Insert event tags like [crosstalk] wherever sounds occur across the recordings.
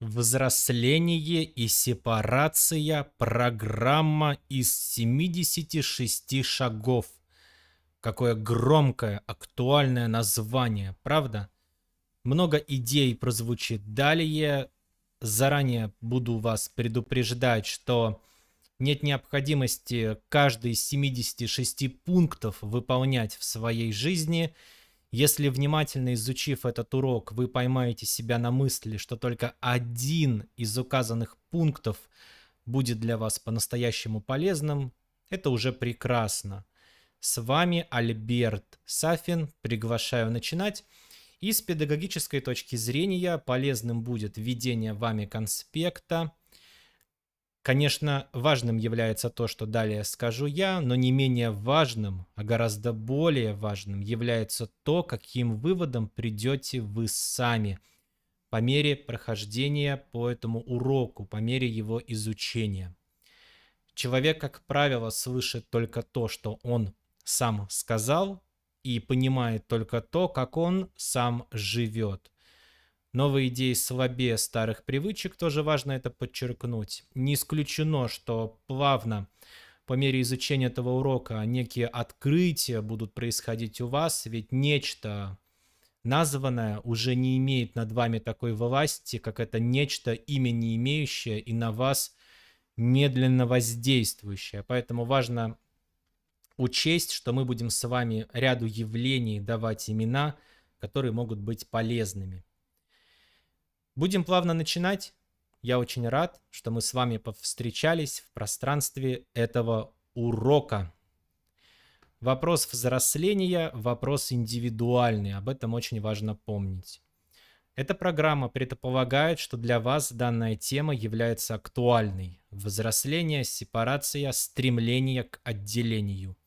Взросление и сепарация. Программа из 76 шагов. Какое громкое, актуальное название, правда? Много идей прозвучит далее. Заранее буду вас предупреждать, что нет необходимости каждый из 76 пунктов выполнять в своей жизни – если внимательно изучив этот урок, вы поймаете себя на мысли, что только один из указанных пунктов будет для вас по-настоящему полезным, это уже прекрасно. С вами Альберт Сафин, приглашаю начинать. И с педагогической точки зрения полезным будет введение вами конспекта, Конечно, важным является то, что далее скажу я, но не менее важным, а гораздо более важным является то, каким выводом придете вы сами по мере прохождения по этому уроку, по мере его изучения. Человек, как правило, слышит только то, что он сам сказал, и понимает только то, как он сам живет. Новые идеи слабее старых привычек, тоже важно это подчеркнуть. Не исключено, что плавно по мере изучения этого урока некие открытия будут происходить у вас, ведь нечто названное уже не имеет над вами такой власти, как это нечто, имя не имеющее и на вас медленно воздействующее. Поэтому важно учесть, что мы будем с вами ряду явлений давать имена, которые могут быть полезными. Будем плавно начинать. Я очень рад, что мы с вами повстречались в пространстве этого урока. Вопрос взросления, вопрос индивидуальный. Об этом очень важно помнить. Эта программа предполагает, что для вас данная тема является актуальной. Взросление, сепарация, стремление к отделению.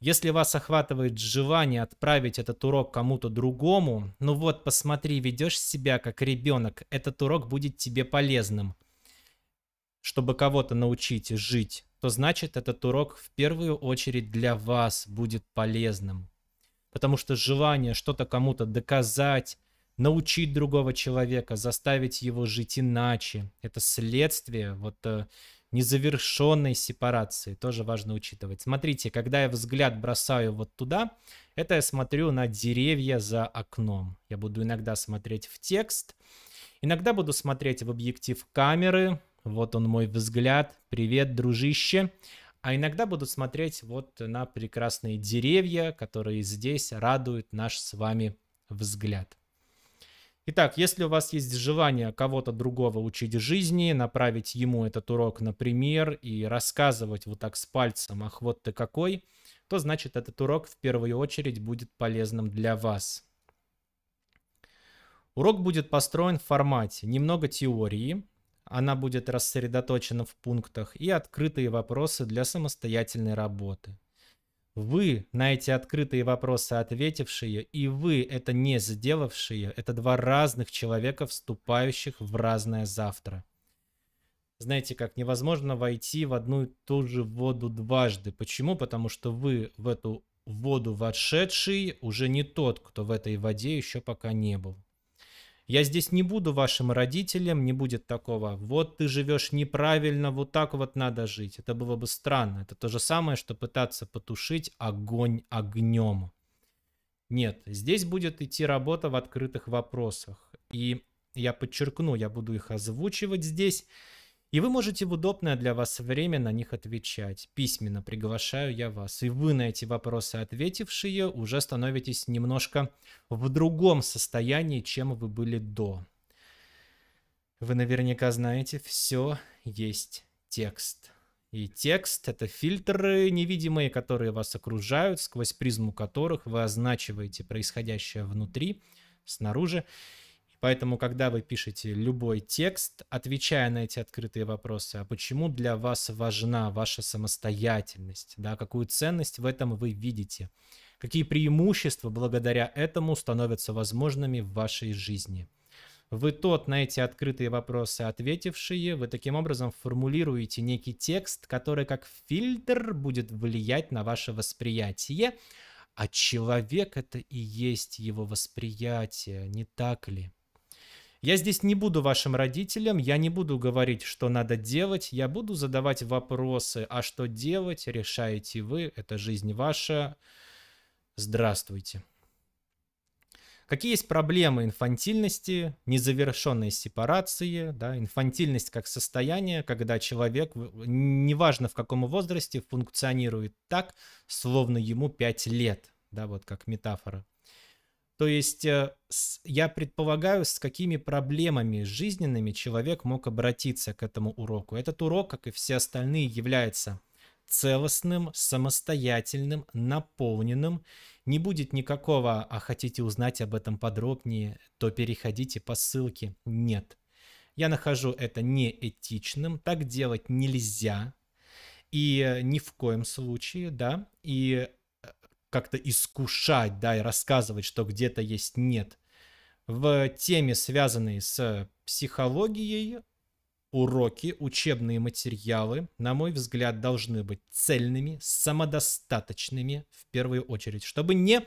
Если вас охватывает желание отправить этот урок кому-то другому, ну вот, посмотри, ведешь себя как ребенок, этот урок будет тебе полезным. Чтобы кого-то научить жить, то значит этот урок в первую очередь для вас будет полезным. Потому что желание что-то кому-то доказать, научить другого человека, заставить его жить иначе, это следствие вот э, незавершенной сепарации. Тоже важно учитывать. Смотрите, когда я взгляд бросаю вот туда, это я смотрю на деревья за окном. Я буду иногда смотреть в текст, иногда буду смотреть в объектив камеры. Вот он мой взгляд. Привет, дружище. А иногда буду смотреть вот на прекрасные деревья, которые здесь радуют наш с вами взгляд. Итак, если у вас есть желание кого-то другого учить жизни, направить ему этот урок на пример и рассказывать вот так с пальцем, ах вот ты какой, то значит этот урок в первую очередь будет полезным для вас. Урок будет построен в формате немного теории, она будет рассредоточена в пунктах и открытые вопросы для самостоятельной работы. Вы на эти открытые вопросы ответившие и вы это не сделавшие – это два разных человека, вступающих в разное завтра. Знаете, как невозможно войти в одну и ту же воду дважды. Почему? Потому что вы в эту воду вошедший уже не тот, кто в этой воде еще пока не был. Я здесь не буду вашим родителям, не будет такого. Вот ты живешь неправильно, вот так вот надо жить. Это было бы странно. Это то же самое, что пытаться потушить огонь огнем. Нет, здесь будет идти работа в открытых вопросах. И я подчеркну, я буду их озвучивать здесь. И вы можете в удобное для вас время на них отвечать. Письменно приглашаю я вас. И вы на эти вопросы ответившие уже становитесь немножко в другом состоянии, чем вы были до. Вы наверняка знаете, все есть текст. И текст — это фильтры невидимые, которые вас окружают, сквозь призму которых вы означиваете происходящее внутри, снаружи. Поэтому, когда вы пишете любой текст, отвечая на эти открытые вопросы, а почему для вас важна ваша самостоятельность, да, какую ценность в этом вы видите, какие преимущества благодаря этому становятся возможными в вашей жизни. Вы тот на эти открытые вопросы ответившие, вы таким образом формулируете некий текст, который как фильтр будет влиять на ваше восприятие, а человек это и есть его восприятие, не так ли? Я здесь не буду вашим родителям, я не буду говорить, что надо делать, я буду задавать вопросы, а что делать, решаете вы, это жизнь ваша. Здравствуйте. Какие есть проблемы инфантильности, незавершенной сепарации, да, инфантильность как состояние, когда человек, неважно в каком возрасте, функционирует так, словно ему 5 лет, да, вот как метафора. То есть э, я предполагаю, с какими проблемами жизненными человек мог обратиться к этому уроку. Этот урок, как и все остальные, является целостным, самостоятельным, наполненным. Не будет никакого «а хотите узнать об этом подробнее, то переходите по ссылке». Нет. Я нахожу это неэтичным, так делать нельзя. И э, ни в коем случае, да. И как-то искушать, да, и рассказывать, что где-то есть нет. В теме, связанной с психологией, уроки, учебные материалы, на мой взгляд, должны быть цельными, самодостаточными в первую очередь, чтобы не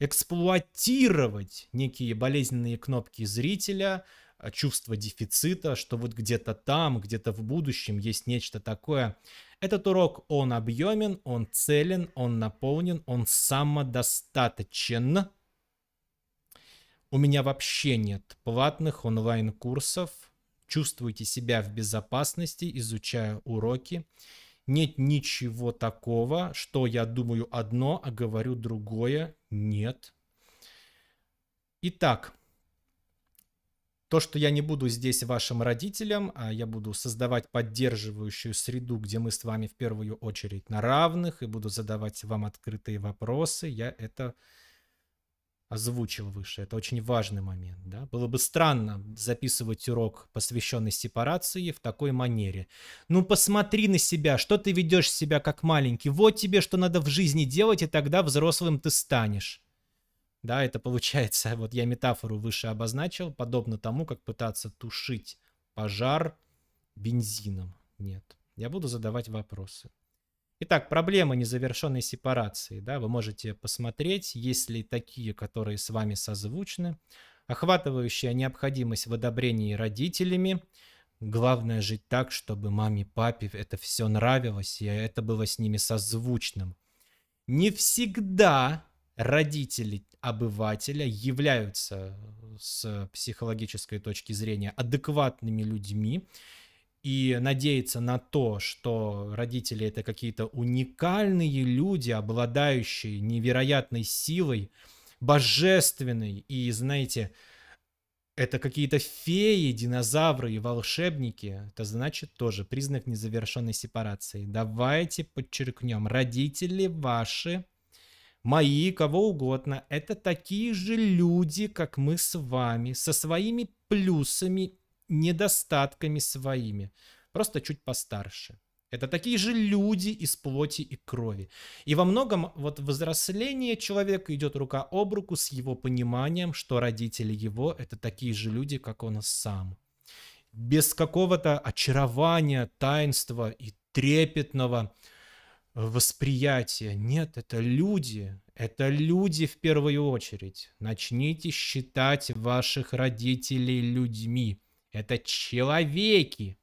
эксплуатировать некие болезненные кнопки зрителя, а, чувство дефицита, что вот где-то там, где-то в будущем есть нечто такое. Этот урок, он объемен, он целен, он наполнен, он самодостаточен. У меня вообще нет платных онлайн-курсов. Чувствуйте себя в безопасности, изучая уроки. Нет ничего такого, что я думаю одно, а говорю другое. Нет. Итак, то, что я не буду здесь вашим родителям, а я буду создавать поддерживающую среду, где мы с вами в первую очередь на равных и буду задавать вам открытые вопросы, я это озвучил выше. Это очень важный момент. Да? Было бы странно записывать урок, посвященный сепарации, в такой манере. Ну, посмотри на себя, что ты ведешь себя как маленький. Вот тебе, что надо в жизни делать, и тогда взрослым ты станешь. Да, это получается, [laughs] вот я метафору выше обозначил, подобно тому, как пытаться тушить пожар бензином. Нет, я буду задавать вопросы. Итак, проблема незавершенной сепарации. Да, вы можете посмотреть, есть ли такие, которые с вами созвучны, охватывающая необходимость в одобрении родителями. Главное жить так, чтобы маме, папе это все нравилось, и это было с ними созвучным. Не всегда родители обывателя являются с психологической точки зрения адекватными людьми, и надеяться на то, что родители это какие-то уникальные люди, обладающие невероятной силой, божественной, и, знаете, это какие-то феи, динозавры и волшебники, это значит тоже признак незавершенной сепарации. Давайте подчеркнем, родители ваши мои, кого угодно, это такие же люди, как мы с вами, со своими плюсами, недостатками своими, просто чуть постарше. Это такие же люди из плоти и крови. И во многом вот взросление человека идет рука об руку с его пониманием, что родители его — это такие же люди, как он сам. Без какого-то очарования, таинства и трепетного, восприятие. Нет, это люди. Это люди в первую очередь. Начните считать ваших родителей людьми. Это человеки,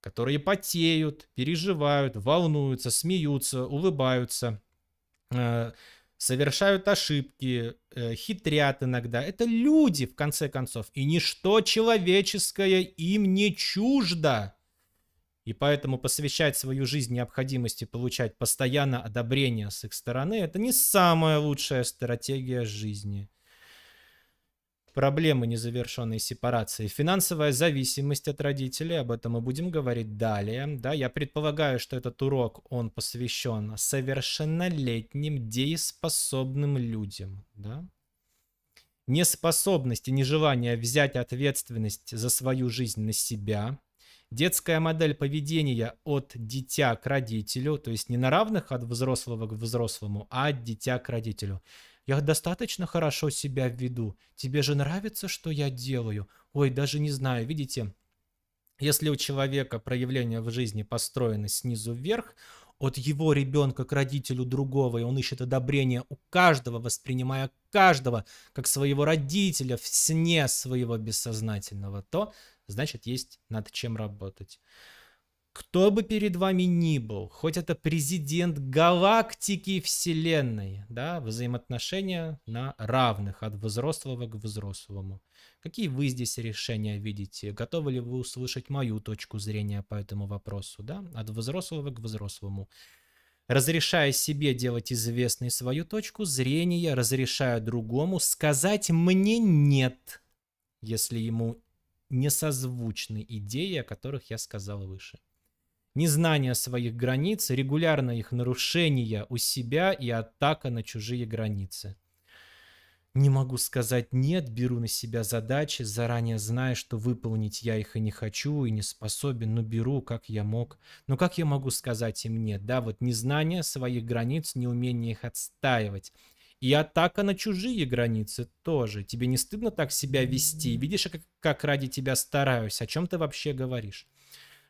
которые потеют, переживают, волнуются, смеются, улыбаются, э, совершают ошибки, э, хитрят иногда. Это люди, в конце концов, и ничто человеческое им не чуждо. И поэтому посвящать свою жизнь необходимости получать постоянно одобрение с их стороны – это не самая лучшая стратегия жизни. Проблемы незавершенной сепарации. Финансовая зависимость от родителей, об этом мы будем говорить далее. Да, я предполагаю, что этот урок, он посвящен совершеннолетним дееспособным людям. Да? Неспособность и нежелание взять ответственность за свою жизнь на себя – Детская модель поведения от дитя к родителю, то есть не на равных от взрослого к взрослому, а от дитя к родителю. Я достаточно хорошо себя веду. Тебе же нравится, что я делаю? Ой, даже не знаю, видите, если у человека проявление в жизни построено снизу вверх, от его ребенка к родителю другого, и он ищет одобрения у каждого, воспринимая каждого как своего родителя в сне своего бессознательного, то значит есть над чем работать. Кто бы перед вами ни был, хоть это президент галактики Вселенной, да, взаимоотношения на равных от взрослого к взрослому – Какие вы здесь решения видите? Готовы ли вы услышать мою точку зрения по этому вопросу? Да? От взрослого к взрослому. Разрешая себе делать известной свою точку зрения, разрешая другому сказать «мне нет», если ему не созвучны идеи, о которых я сказал выше. Незнание своих границ, регулярное их нарушение у себя и атака на чужие границы – не могу сказать «нет», беру на себя задачи, заранее зная, что выполнить я их и не хочу, и не способен, но беру, как я мог. Но как я могу сказать им «нет»? Да, вот незнание своих границ, неумение их отстаивать. И атака на чужие границы тоже. Тебе не стыдно так себя вести? Видишь, как, как ради тебя стараюсь? О чем ты вообще говоришь?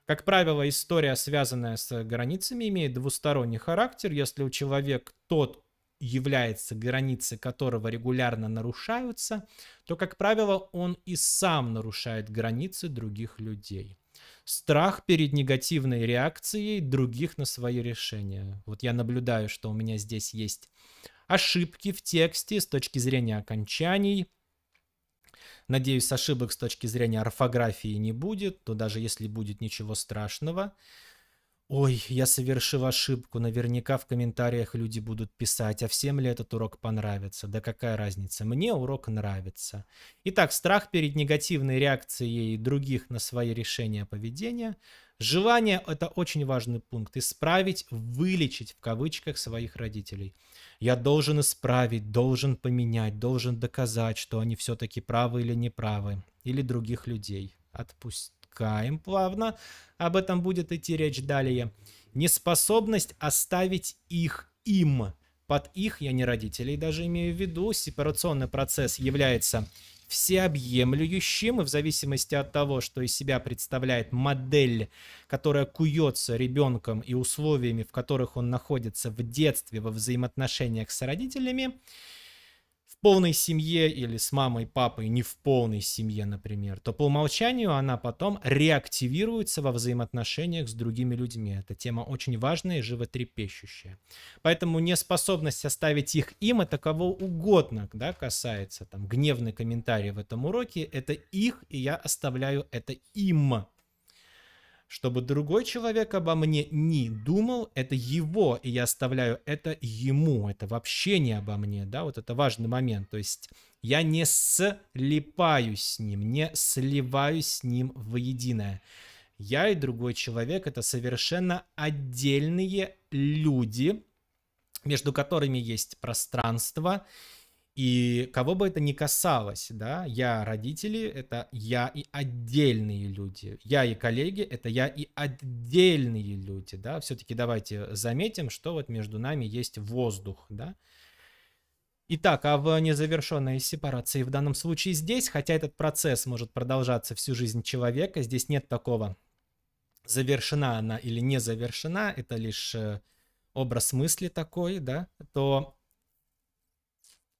Как правило, история, связанная с границами, имеет двусторонний характер. Если у человека тот, является границы которого регулярно нарушаются, то, как правило, он и сам нарушает границы других людей. Страх перед негативной реакцией других на свои решения. Вот я наблюдаю, что у меня здесь есть ошибки в тексте с точки зрения окончаний. Надеюсь, ошибок с точки зрения орфографии не будет, то даже если будет ничего страшного. Ой, я совершил ошибку. Наверняка в комментариях люди будут писать, а всем ли этот урок понравится? Да какая разница? Мне урок нравится. Итак, страх перед негативной реакцией других на свои решения поведения. Желание – это очень важный пункт. Исправить, вылечить в кавычках своих родителей. Я должен исправить, должен поменять, должен доказать, что они все-таки правы или неправы. Или других людей. Отпусти отпускаем плавно. Об этом будет идти речь далее. Неспособность оставить их им. Под их, я не родителей даже имею в виду, сепарационный процесс является всеобъемлющим, и в зависимости от того, что из себя представляет модель, которая куется ребенком и условиями, в которых он находится в детстве, во взаимоотношениях с родителями, в полной семье или с мамой, папой не в полной семье, например, то по умолчанию она потом реактивируется во взаимоотношениях с другими людьми. Эта тема очень важная и животрепещущая. Поэтому неспособность оставить их им, это кого угодно да, касается. Там гневный комментарий в этом уроке, это их, и я оставляю это им чтобы другой человек обо мне не думал, это его, и я оставляю это ему, это вообще не обо мне, да, вот это важный момент, то есть я не слипаюсь с ним, не сливаюсь с ним воедино. Я и другой человек — это совершенно отдельные люди, между которыми есть пространство, и кого бы это ни касалось, да, я родители, это я и отдельные люди, я и коллеги, это я и отдельные люди, да, все-таки давайте заметим, что вот между нами есть воздух, да. Итак, а в незавершенной сепарации в данном случае здесь, хотя этот процесс может продолжаться всю жизнь человека, здесь нет такого, завершена она или не завершена, это лишь э, образ мысли такой, да, то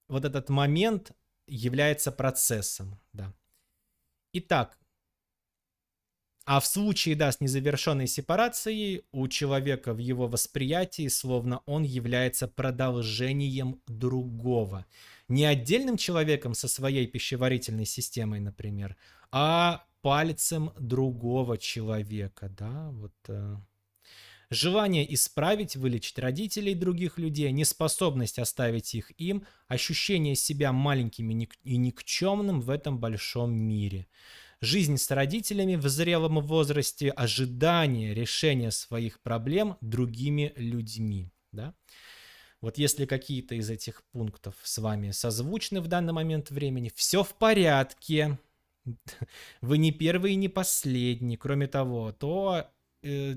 вот этот момент является процессом, да. Итак, а в случае, да, с незавершенной сепарацией у человека в его восприятии словно он является продолжением другого. Не отдельным человеком со своей пищеварительной системой, например, а пальцем другого человека, да, вот... Э. Желание исправить, вылечить родителей других людей, неспособность оставить их им, ощущение себя маленьким и никчемным в этом большом мире. Жизнь с родителями в зрелом возрасте, ожидание решения своих проблем другими людьми. Да? Вот если какие-то из этих пунктов с вами созвучны в данный момент времени, все в порядке. [laughs] Вы не первый и не последний. Кроме того, то э,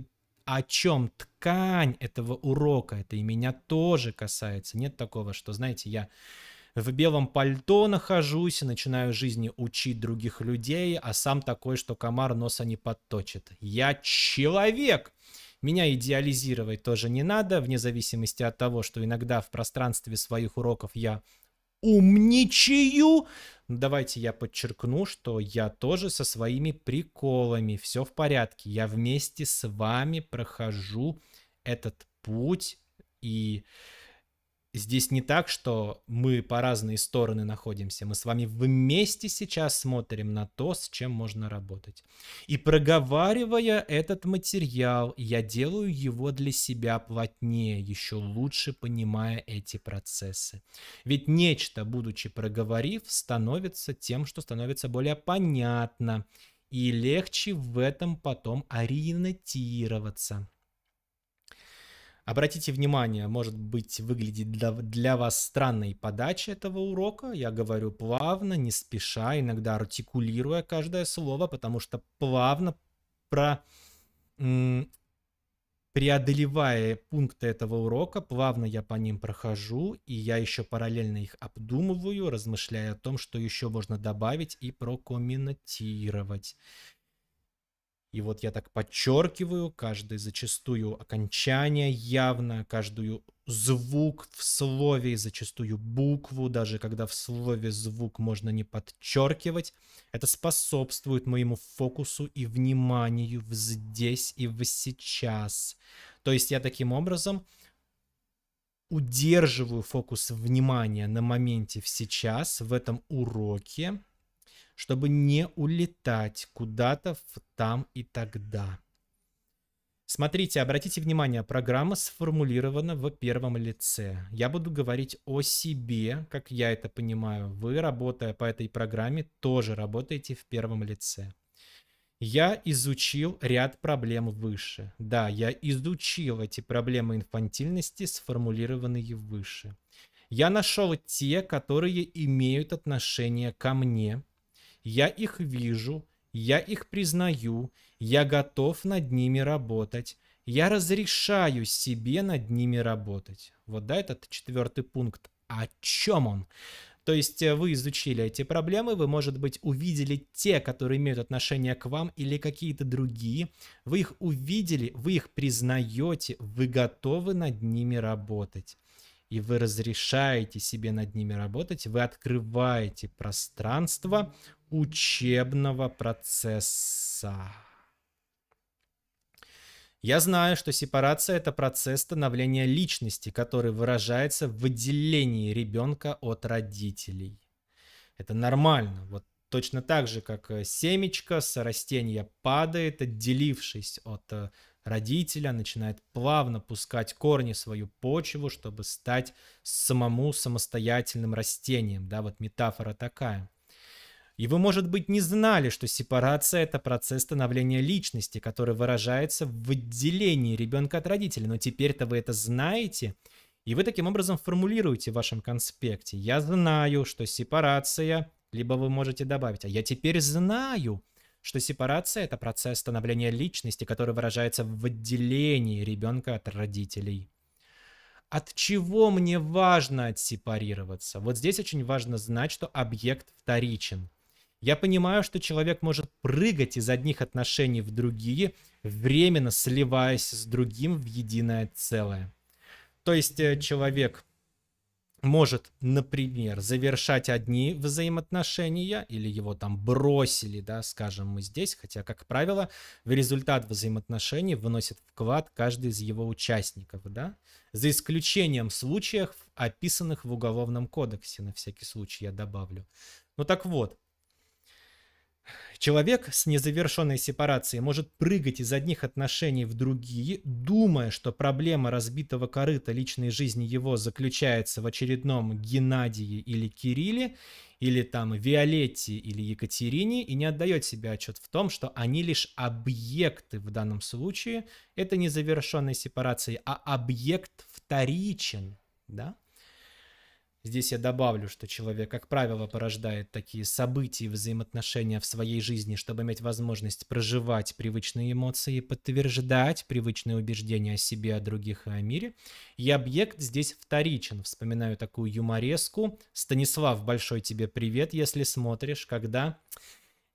о чем ткань этого урока, это и меня тоже касается. Нет такого, что, знаете, я в белом пальто нахожусь и начинаю жизни учить других людей, а сам такой, что комар носа не подточит. Я человек! Меня идеализировать тоже не надо, вне зависимости от того, что иногда в пространстве своих уроков я умничаю. Давайте я подчеркну, что я тоже со своими приколами. Все в порядке. Я вместе с вами прохожу этот путь и здесь не так, что мы по разные стороны находимся. Мы с вами вместе сейчас смотрим на то, с чем можно работать. И проговаривая этот материал, я делаю его для себя плотнее, еще лучше понимая эти процессы. Ведь нечто, будучи проговорив, становится тем, что становится более понятно. И легче в этом потом ориентироваться. Обратите внимание, может быть, выглядит для, для вас странной подача этого урока. Я говорю плавно, не спеша, иногда артикулируя каждое слово, потому что плавно про преодолевая пункты этого урока, плавно я по ним прохожу, и я еще параллельно их обдумываю, размышляя о том, что еще можно добавить и прокомментировать. И вот я так подчеркиваю, каждое зачастую окончание явно, каждую звук в слове, зачастую букву, даже когда в слове звук можно не подчеркивать. Это способствует моему фокусу и вниманию в здесь и в сейчас. То есть я таким образом удерживаю фокус внимания на моменте в сейчас, в этом уроке, чтобы не улетать куда-то в там и тогда. Смотрите, обратите внимание, программа сформулирована в первом лице. Я буду говорить о себе, как я это понимаю. Вы, работая по этой программе, тоже работаете в первом лице. Я изучил ряд проблем выше. Да, я изучил эти проблемы инфантильности, сформулированные выше. Я нашел те, которые имеют отношение ко мне, я их вижу, я их признаю, я готов над ними работать, я разрешаю себе над ними работать. Вот да, этот четвертый пункт. О чем он? То есть э, вы изучили эти проблемы, вы, может быть, увидели те, которые имеют отношение к вам или какие-то другие. Вы их увидели, вы их признаете, вы готовы над ними работать. И вы разрешаете себе над ними работать, вы открываете пространство учебного процесса. Я знаю, что сепарация – это процесс становления личности, который выражается в выделении ребенка от родителей. Это нормально. Вот точно так же, как э, семечко с растения падает, отделившись от э, родителя, начинает плавно пускать корни в свою почву, чтобы стать самому самостоятельным растением. Да, вот метафора такая – и вы, может быть, не знали, что сепарация – это процесс становления личности, который выражается в отделении ребенка от родителей. Но теперь-то вы это знаете, и вы таким образом формулируете в вашем конспекте. Я знаю, что сепарация, либо вы можете добавить, а я теперь знаю, что сепарация – это процесс становления личности, который выражается в отделении ребенка от родителей. От чего мне важно отсепарироваться? Вот здесь очень важно знать, что объект вторичен. Я понимаю, что человек может прыгать из одних отношений в другие, временно сливаясь с другим в единое целое. То есть э, человек может, например, завершать одни взаимоотношения, или его там бросили, да, скажем, мы здесь, хотя, как правило, в результат взаимоотношений выносит вклад каждый из его участников, да, за исключением случаев, описанных в Уголовном кодексе, на всякий случай я добавлю. Ну так вот, Человек с незавершенной сепарацией может прыгать из одних отношений в другие, думая, что проблема разбитого корыта личной жизни его заключается в очередном Геннадии или Кирилле, или там Виолетте или Екатерине, и не отдает себе отчет в том, что они лишь объекты в данном случае, это незавершенной сепарации, а объект вторичен, да? Здесь я добавлю, что человек, как правило, порождает такие события и взаимоотношения в своей жизни, чтобы иметь возможность проживать привычные эмоции, подтверждать привычные убеждения о себе, о других и о мире. И объект здесь вторичен. Вспоминаю такую юмореску. Станислав, большой тебе привет, если смотришь, когда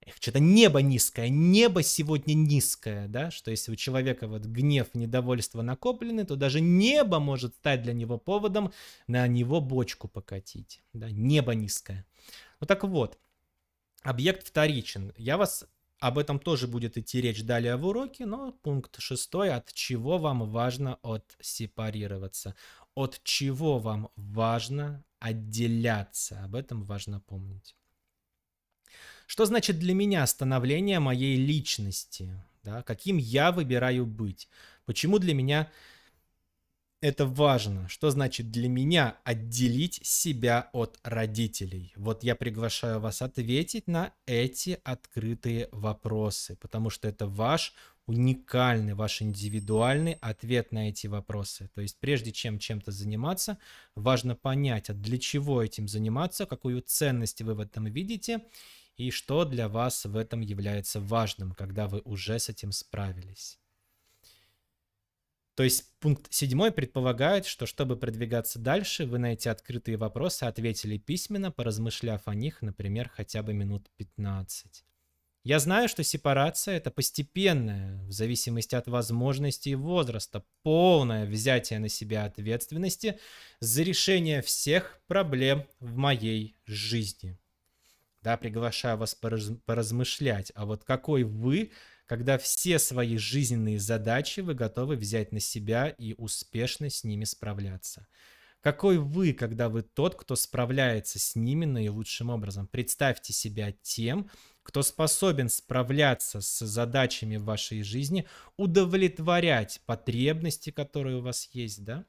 Эх, что-то небо низкое, небо сегодня низкое, да, что если у человека вот гнев, недовольство накоплены, то даже небо может стать для него поводом на него бочку покатить, да, небо низкое. Ну так вот, объект вторичен. Я вас об этом тоже будет идти речь далее в уроке, но пункт шестой, от чего вам важно отсепарироваться, от чего вам важно отделяться, об этом важно помнить. Что значит для меня становление моей личности? Да? Каким я выбираю быть? Почему для меня это важно? Что значит для меня отделить себя от родителей? Вот я приглашаю вас ответить на эти открытые вопросы, потому что это ваш уникальный, ваш индивидуальный ответ на эти вопросы. То есть прежде чем чем-то заниматься, важно понять, а для чего этим заниматься, какую ценность вы в этом видите, и что для вас в этом является важным, когда вы уже с этим справились. То есть пункт седьмой предполагает, что чтобы продвигаться дальше, вы на эти открытые вопросы ответили письменно, поразмышляв о них, например, хотя бы минут 15. Я знаю, что сепарация — это постепенное, в зависимости от возможностей и возраста, полное взятие на себя ответственности за решение всех проблем в моей жизни да, приглашаю вас пораз, поразмышлять, а вот какой вы, когда все свои жизненные задачи вы готовы взять на себя и успешно с ними справляться. Какой вы, когда вы тот, кто справляется с ними наилучшим образом? Представьте себя тем, кто способен справляться с задачами в вашей жизни, удовлетворять потребности, которые у вас есть, да?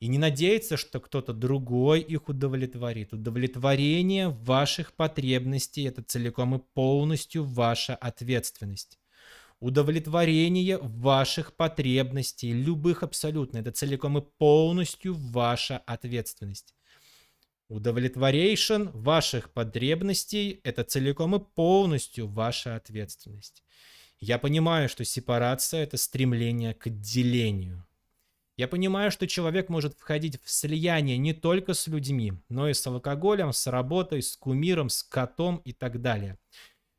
и не надеяться, что кто-то другой их удовлетворит. Удовлетворение ваших потребностей – это целиком и полностью ваша ответственность. Удовлетворение ваших потребностей, любых абсолютно, это целиком и полностью ваша ответственность. Удовлетворейшен ваших потребностей – это целиком и полностью ваша ответственность. Я понимаю, что сепарация – это стремление к делению – я понимаю, что человек может входить в слияние не только с людьми, но и с алкоголем, с работой, с кумиром, с котом и так далее.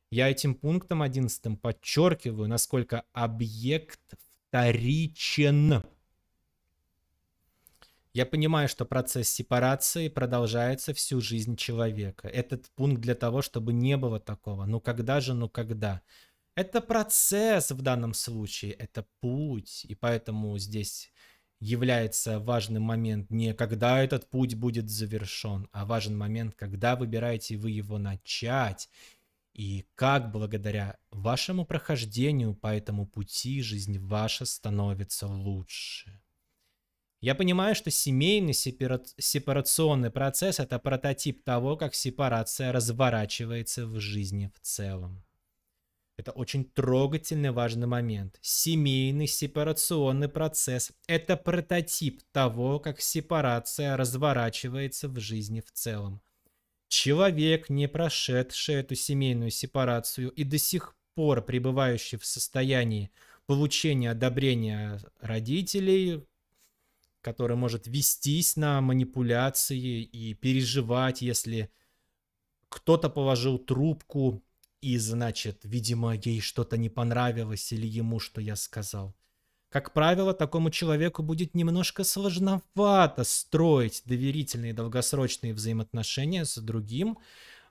Я этим пунктом 11 подчеркиваю, насколько объект вторичен. Я понимаю, что процесс сепарации продолжается всю жизнь человека. Этот пункт для того, чтобы не было такого. Ну когда же, ну когда? Это процесс в данном случае, это путь. И поэтому здесь является важным момент не когда этот путь будет завершен, а важен момент, когда выбираете вы его начать и как благодаря вашему прохождению по этому пути жизнь ваша становится лучше. Я понимаю, что семейный сепарационный процесс – это прототип того, как сепарация разворачивается в жизни в целом. Это очень трогательный важный момент. Семейный сепарационный процесс – это прототип того, как сепарация разворачивается в жизни в целом. Человек, не прошедший эту семейную сепарацию и до сих пор пребывающий в состоянии получения одобрения родителей, который может вестись на манипуляции и переживать, если кто-то положил трубку, и, значит, видимо, ей что-то не понравилось или ему, что я сказал. Как правило, такому человеку будет немножко сложновато строить доверительные долгосрочные взаимоотношения с другим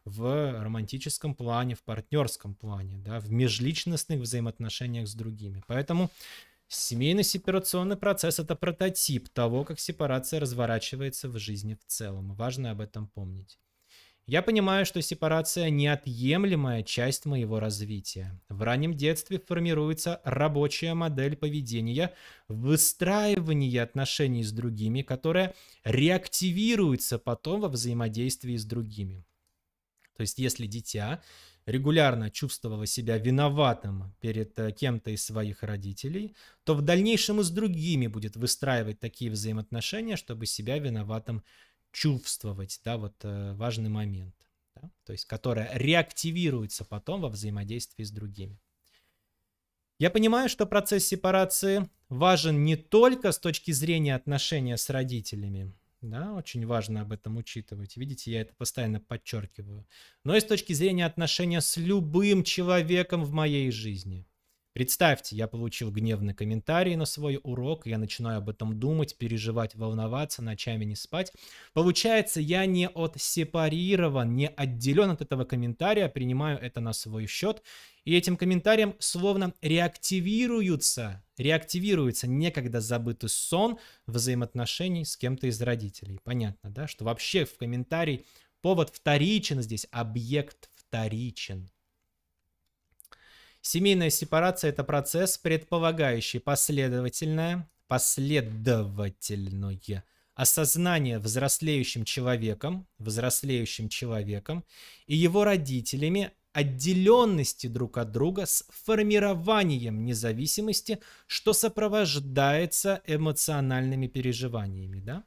в романтическом плане, в партнерском плане, да, в межличностных взаимоотношениях с другими. Поэтому семейно-сепарационный процесс – это прототип того, как сепарация разворачивается в жизни в целом. Важно об этом помнить. Я понимаю, что сепарация – неотъемлемая часть моего развития. В раннем детстве формируется рабочая модель поведения, выстраивание отношений с другими, которая реактивируется потом во взаимодействии с другими. То есть, если дитя регулярно чувствовало себя виноватым перед э, кем-то из своих родителей, то в дальнейшем и с другими будет выстраивать такие взаимоотношения, чтобы себя виноватым чувствовать, да, вот э, важный момент, да, то есть которая реактивируется потом во взаимодействии с другими. Я понимаю, что процесс сепарации важен не только с точки зрения отношения с родителями, да, очень важно об этом учитывать. Видите, я это постоянно подчеркиваю. Но и с точки зрения отношения с любым человеком в моей жизни. Представьте, я получил гневный комментарий на свой урок, я начинаю об этом думать, переживать, волноваться, ночами не спать. Получается, я не отсепарирован, не отделен от этого комментария, принимаю это на свой счет. И этим комментарием словно реактивируется, реактивируется некогда забытый сон взаимоотношений с кем-то из родителей. Понятно, да, что вообще в комментарии повод вторичен здесь, объект вторичен. Семейная сепарация – это процесс, предполагающий последовательное, последовательное осознание взрослеющим человеком, взрослеющим человеком и его родителями отделенности друг от друга с формированием независимости, что сопровождается эмоциональными переживаниями, да?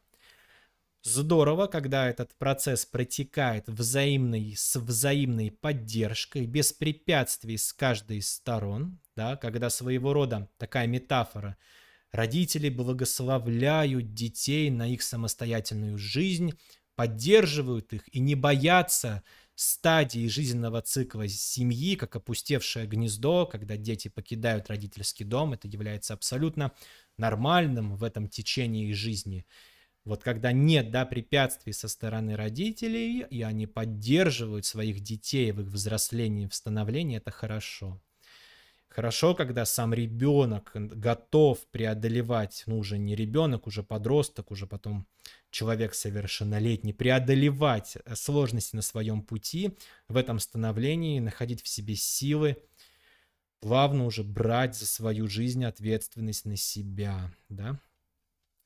Здорово, когда этот процесс протекает взаимной, с взаимной поддержкой, без препятствий с каждой из сторон, да, когда своего рода такая метафора Родители благословляют детей на их самостоятельную жизнь, поддерживают их и не боятся стадии жизненного цикла семьи, как опустевшее гнездо, когда дети покидают родительский дом. Это является абсолютно нормальным в этом течении жизни. Вот когда нет да, препятствий со стороны родителей, и они поддерживают своих детей в их взрослении, в становлении, это хорошо. Хорошо, когда сам ребенок готов преодолевать, ну уже не ребенок, уже подросток, уже потом человек совершеннолетний, преодолевать э, сложности на своем пути, в этом становлении находить в себе силы, плавно уже брать за свою жизнь ответственность на себя, да,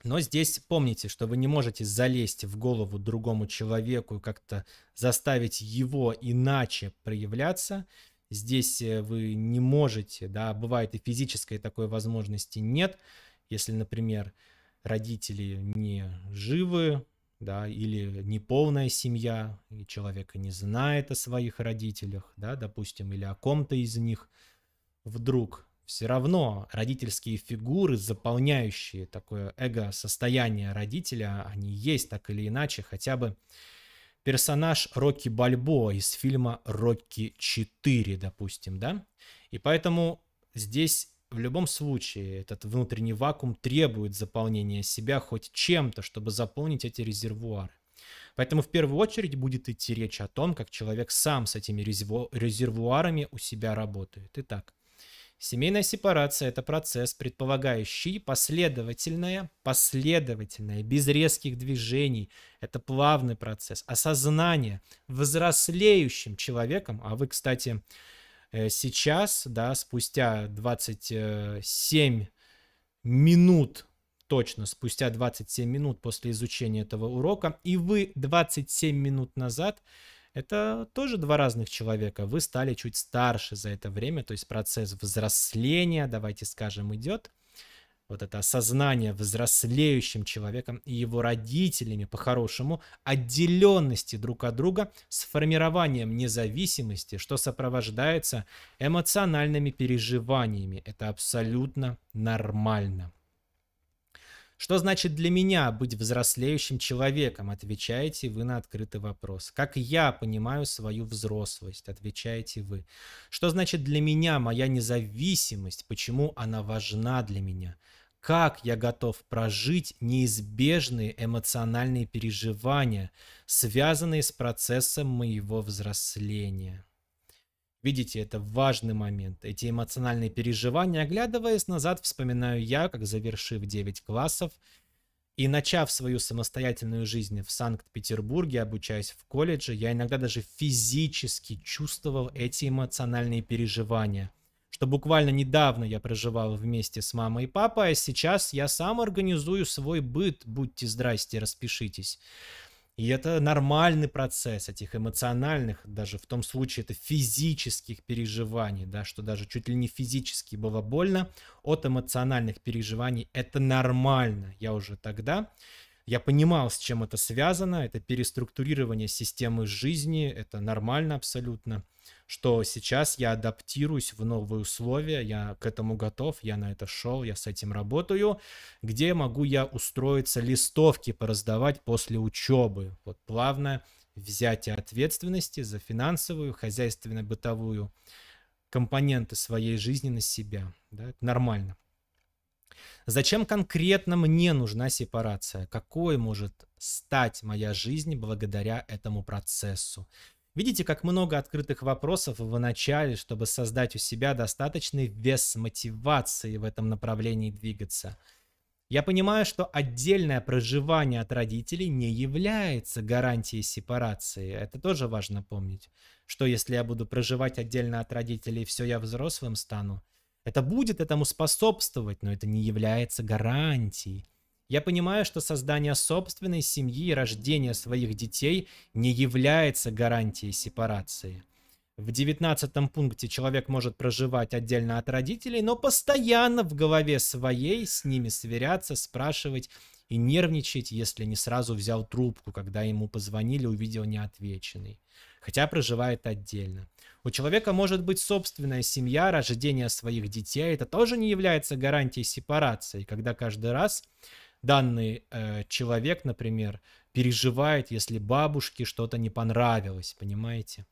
но здесь помните, что вы не можете залезть в голову другому человеку и как-то заставить его иначе проявляться. Здесь э, вы не можете, да, бывает и физической такой возможности нет. Если, например, родители не живы, да, или неполная семья, и человек не знает о своих родителях, да, допустим, или о ком-то из них, вдруг все равно родительские фигуры, заполняющие такое эго-состояние родителя, они есть так или иначе, хотя бы персонаж Рокки Бальбо из фильма «Рокки 4», допустим, да? И поэтому здесь в любом случае этот внутренний вакуум требует заполнения себя хоть чем-то, чтобы заполнить эти резервуары. Поэтому в первую очередь будет идти речь о том, как человек сам с этими резервуарами у себя работает. Итак, Семейная сепарация – это процесс, предполагающий последовательное, последовательное, без резких движений. Это плавный процесс. Осознание взрослеющим человеком, а вы, кстати, э, сейчас, да, спустя 27 минут точно спустя 27 минут после изучения этого урока, и вы 27 минут назад это тоже два разных человека. Вы стали чуть старше за это время, то есть процесс взросления, давайте скажем, идет. Вот это осознание взрослеющим человеком и его родителями по-хорошему, отделенности друг от друга с формированием независимости, что сопровождается эмоциональными переживаниями. Это абсолютно нормально. Что значит для меня быть взрослеющим человеком? Отвечаете вы на открытый вопрос. Как я понимаю свою взрослость? Отвечаете вы. Что значит для меня моя независимость? Почему она важна для меня? Как я готов прожить неизбежные эмоциональные переживания, связанные с процессом моего взросления? Видите, это важный момент. Эти эмоциональные переживания, оглядываясь назад, вспоминаю я, как завершив 9 классов и начав свою самостоятельную жизнь в Санкт-Петербурге, обучаясь в колледже, я иногда даже физически чувствовал эти эмоциональные переживания. Что буквально недавно я проживал вместе с мамой и папой, а сейчас я сам организую свой быт, будьте здрасте, распишитесь. И это нормальный процесс этих эмоциональных, даже в том случае это физических переживаний, да, что даже чуть ли не физически было больно, от эмоциональных переживаний это нормально. Я уже тогда, я понимал, с чем это связано, это переструктурирование системы жизни, это нормально абсолютно что сейчас я адаптируюсь в новые условия, я к этому готов, я на это шел, я с этим работаю, где могу я устроиться, листовки пораздавать после учебы. Вот плавное взятие ответственности за финансовую, хозяйственно-бытовую компоненты своей жизни на себя. Да, это нормально. Зачем конкретно мне нужна сепарация? Какой может стать моя жизнь благодаря этому процессу? Видите, как много открытых вопросов в начале, чтобы создать у себя достаточный вес мотивации в этом направлении двигаться. Я понимаю, что отдельное проживание от родителей не является гарантией сепарации. Это тоже важно помнить. Что если я буду проживать отдельно от родителей, все, я взрослым стану. Это будет этому способствовать, но это не является гарантией. Я понимаю, что создание собственной семьи и рождение своих детей не является гарантией сепарации. В девятнадцатом пункте человек может проживать отдельно от родителей, но постоянно в голове своей с ними сверяться, спрашивать и нервничать, если не сразу взял трубку, когда ему позвонили, увидел неотвеченный. Хотя проживает отдельно. У человека может быть собственная семья, рождение своих детей. Это тоже не является гарантией сепарации, когда каждый раз данный э, человек, например, переживает, если бабушке что-то не понравилось, понимаете?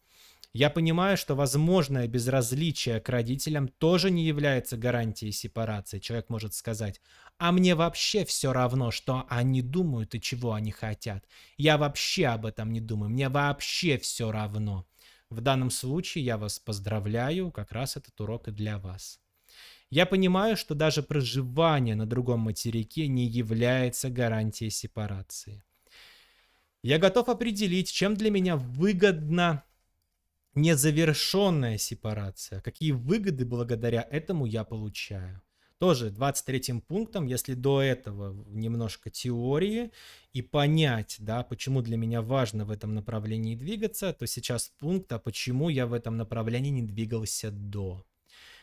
Я понимаю, что возможное безразличие к родителям тоже не является гарантией сепарации. Человек может сказать, а мне вообще все равно, что они думают и чего они хотят. Я вообще об этом не думаю, мне вообще все равно. В данном случае я вас поздравляю, как раз этот урок и для вас. Я понимаю, что даже проживание на другом материке не является гарантией сепарации. Я готов определить, чем для меня выгодна незавершенная сепарация, какие выгоды благодаря этому я получаю. Тоже 23 пунктом, если до этого немножко теории и понять, да, почему для меня важно в этом направлении двигаться, то сейчас пункт, а почему я в этом направлении не двигался до.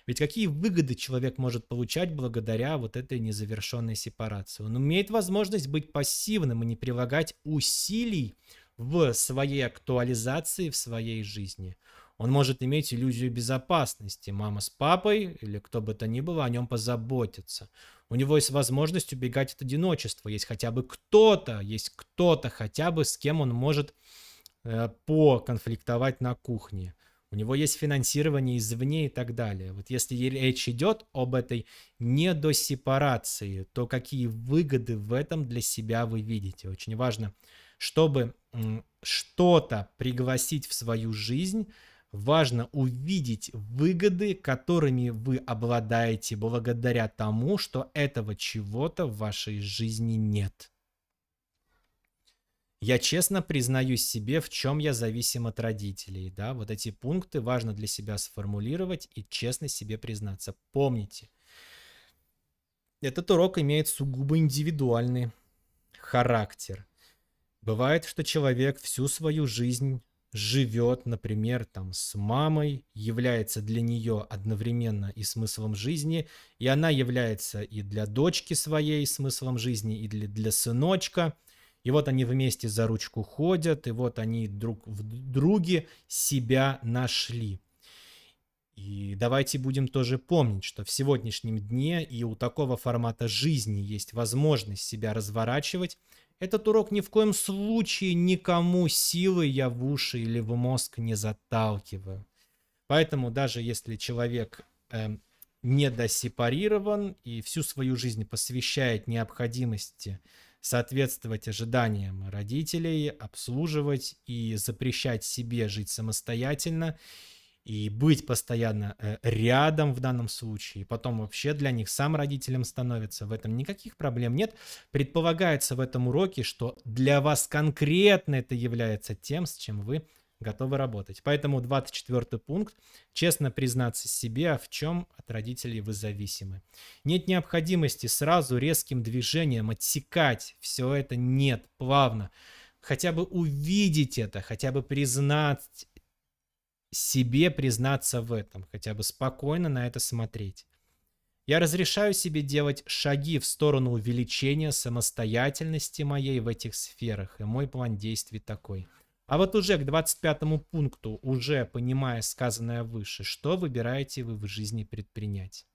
Ведь какие выгоды человек может получать благодаря вот этой незавершенной сепарации? Он имеет возможность быть пассивным и не прилагать усилий в своей актуализации, в своей жизни. Он может иметь иллюзию безопасности. Мама с папой или кто бы то ни было о нем позаботится. У него есть возможность убегать от одиночества. Есть хотя бы кто-то, есть кто-то хотя бы, с кем он может э, поконфликтовать на кухне у него есть финансирование извне и так далее. Вот если речь идет об этой недосепарации, то какие выгоды в этом для себя вы видите? Очень важно, чтобы что-то пригласить в свою жизнь, важно увидеть выгоды, которыми вы обладаете благодаря тому, что этого чего-то в вашей жизни нет. Я честно признаюсь себе, в чем я зависим от родителей. Да? Вот эти пункты важно для себя сформулировать и честно себе признаться. Помните, этот урок имеет сугубо индивидуальный характер. Бывает, что человек всю свою жизнь живет, например, там с мамой, является для нее одновременно и смыслом жизни, и она является и для дочки своей смыслом жизни, и для, для сыночка – и вот они вместе за ручку ходят, и вот они друг в друге себя нашли. И давайте будем тоже помнить, что в сегодняшнем дне и у такого формата жизни есть возможность себя разворачивать. Этот урок ни в коем случае никому силы я в уши или в мозг не заталкиваю. Поэтому даже если человек э, недосепарирован и всю свою жизнь посвящает необходимости соответствовать ожиданиям родителей, обслуживать и запрещать себе жить самостоятельно и быть постоянно э, рядом в данном случае, и потом вообще для них сам родителем становится, в этом никаких проблем нет. Предполагается в этом уроке, что для вас конкретно это является тем, с чем вы готовы работать. Поэтому 24 пункт. Честно признаться себе, а в чем от родителей вы зависимы. Нет необходимости сразу резким движением отсекать. Все это нет, плавно. Хотя бы увидеть это, хотя бы признать себе признаться в этом, хотя бы спокойно на это смотреть. Я разрешаю себе делать шаги в сторону увеличения самостоятельности моей в этих сферах, и мой план действий такой – а вот уже к 25 пункту, уже понимая сказанное выше, что выбираете вы в жизни предпринять?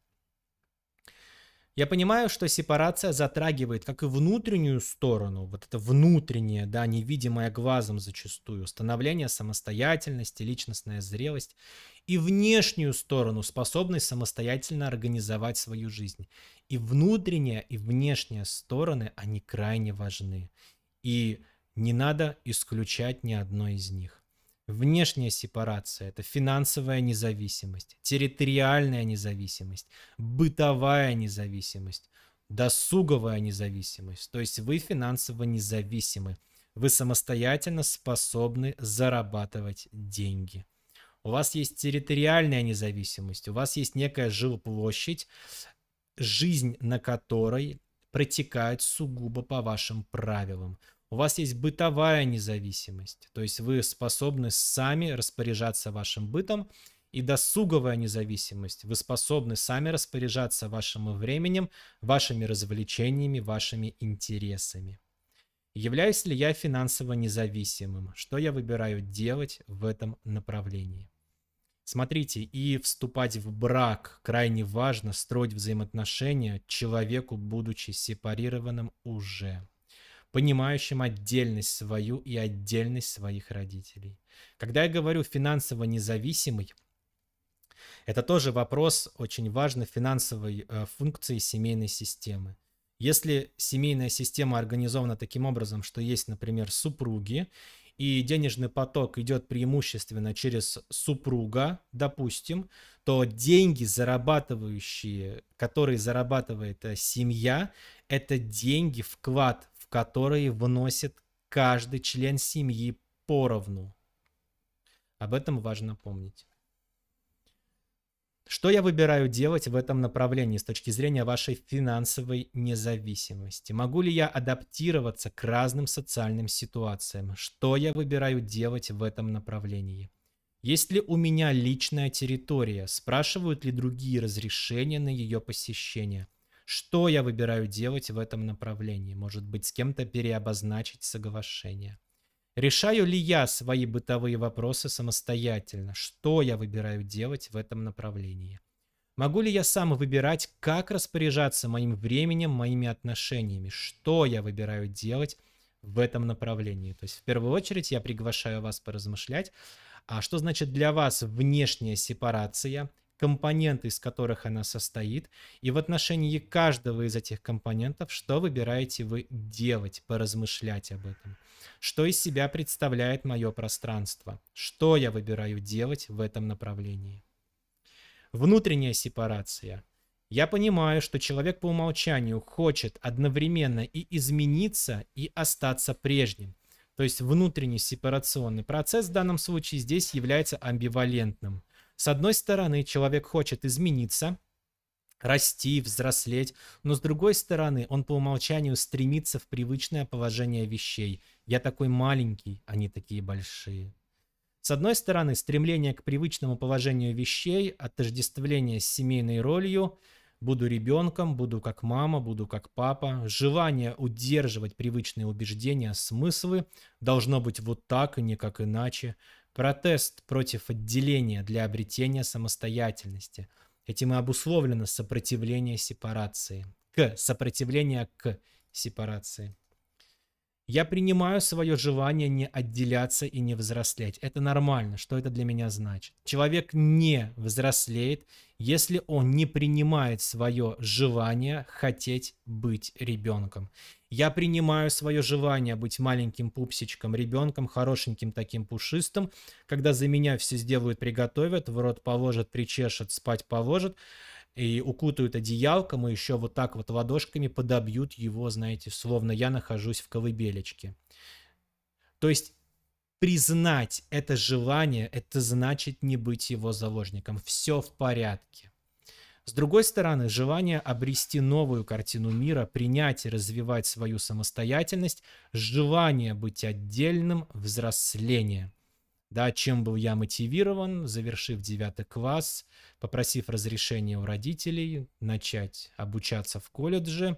Я понимаю, что сепарация затрагивает как и внутреннюю сторону, вот это внутреннее, да, невидимое глазом зачастую, становление самостоятельности, личностная зрелость, и внешнюю сторону, способность самостоятельно организовать свою жизнь. И внутренняя, и внешняя стороны, они крайне важны. И не надо исключать ни одной из них. Внешняя сепарация – это финансовая независимость, территориальная независимость, бытовая независимость, досуговая независимость. То есть вы финансово независимы. Вы самостоятельно способны зарабатывать деньги. У вас есть территориальная независимость, у вас есть некая жилплощадь, жизнь на которой протекает сугубо по вашим правилам. У вас есть бытовая независимость, то есть вы способны сами распоряжаться вашим бытом, и досуговая независимость. Вы способны сами распоряжаться вашим временем, вашими развлечениями, вашими интересами. Являюсь ли я финансово независимым? Что я выбираю делать в этом направлении? Смотрите, и вступать в брак крайне важно, строить взаимоотношения человеку, будучи сепарированным уже понимающим отдельность свою и отдельность своих родителей. Когда я говорю финансово независимый, это тоже вопрос очень важной финансовой э, функции семейной системы. Если семейная система организована таким образом, что есть, например, супруги, и денежный поток идет преимущественно через супруга, допустим, то деньги, зарабатывающие, которые зарабатывает э, семья, это деньги, вклад в которые вносит каждый член семьи поровну. Об этом важно помнить. Что я выбираю делать в этом направлении с точки зрения вашей финансовой независимости? Могу ли я адаптироваться к разным социальным ситуациям? Что я выбираю делать в этом направлении? Есть ли у меня личная территория? Спрашивают ли другие разрешения на ее посещение? Что я выбираю делать в этом направлении? Может быть, с кем-то переобозначить соглашение? Решаю ли я свои бытовые вопросы самостоятельно? Что я выбираю делать в этом направлении? Могу ли я сам выбирать, как распоряжаться моим временем, моими отношениями? Что я выбираю делать в этом направлении? То есть в первую очередь я приглашаю вас поразмышлять, а что значит для вас внешняя сепарация компоненты, из которых она состоит, и в отношении каждого из этих компонентов, что выбираете вы делать, поразмышлять об этом. Что из себя представляет мое пространство? Что я выбираю делать в этом направлении? Внутренняя сепарация. Я понимаю, что человек по умолчанию хочет одновременно и измениться, и остаться прежним. То есть внутренний сепарационный процесс в данном случае здесь является амбивалентным. С одной стороны, человек хочет измениться, расти, взрослеть, но с другой стороны, он по умолчанию стремится в привычное положение вещей. Я такой маленький, они такие большие. С одной стороны, стремление к привычному положению вещей, отождествление с семейной ролью, буду ребенком, буду как мама, буду как папа, желание удерживать привычные убеждения, смыслы, должно быть вот так и никак иначе, Протест против отделения для обретения самостоятельности. Этим и обусловлено сопротивление сепарации. К сопротивление к сепарации. Я принимаю свое желание не отделяться и не взрослеть. Это нормально. Что это для меня значит? Человек не взрослеет, если он не принимает свое желание хотеть быть ребенком. Я принимаю свое желание быть маленьким пупсичком, ребенком, хорошеньким таким пушистым, когда за меня все сделают, приготовят, в рот положат, причешут, спать положат и укутают одеялком, и еще вот так вот ладошками подобьют его, знаете, словно я нахожусь в колыбелечке. То есть признать это желание, это значит не быть его заложником. Все в порядке. С другой стороны, желание обрести новую картину мира, принять и развивать свою самостоятельность, желание быть отдельным, взросление. Да, чем был я мотивирован, завершив девятый класс, попросив разрешения у родителей, начать обучаться в колледже,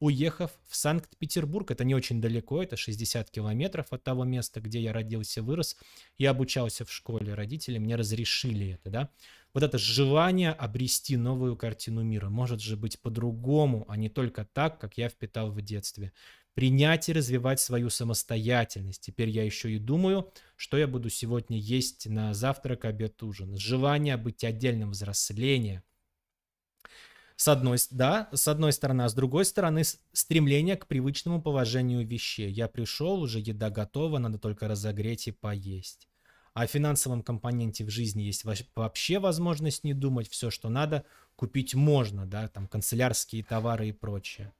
уехав в Санкт-Петербург. Это не очень далеко, это 60 километров от того места, где я родился, вырос и обучался в школе. Родители мне разрешили это, да вот это желание обрести новую картину мира. Может же быть по-другому, а не только так, как я впитал в детстве. Принять и развивать свою самостоятельность. Теперь я еще и думаю, что я буду сегодня есть на завтрак, обед, ужин. Желание быть отдельным, взросление. С одной, да, с одной стороны, а с другой стороны стремление к привычному положению вещей. Я пришел, уже еда готова, надо только разогреть и поесть. О финансовом компоненте в жизни есть вообще возможность не думать. Все, что надо, купить можно, да, там канцелярские товары и прочее.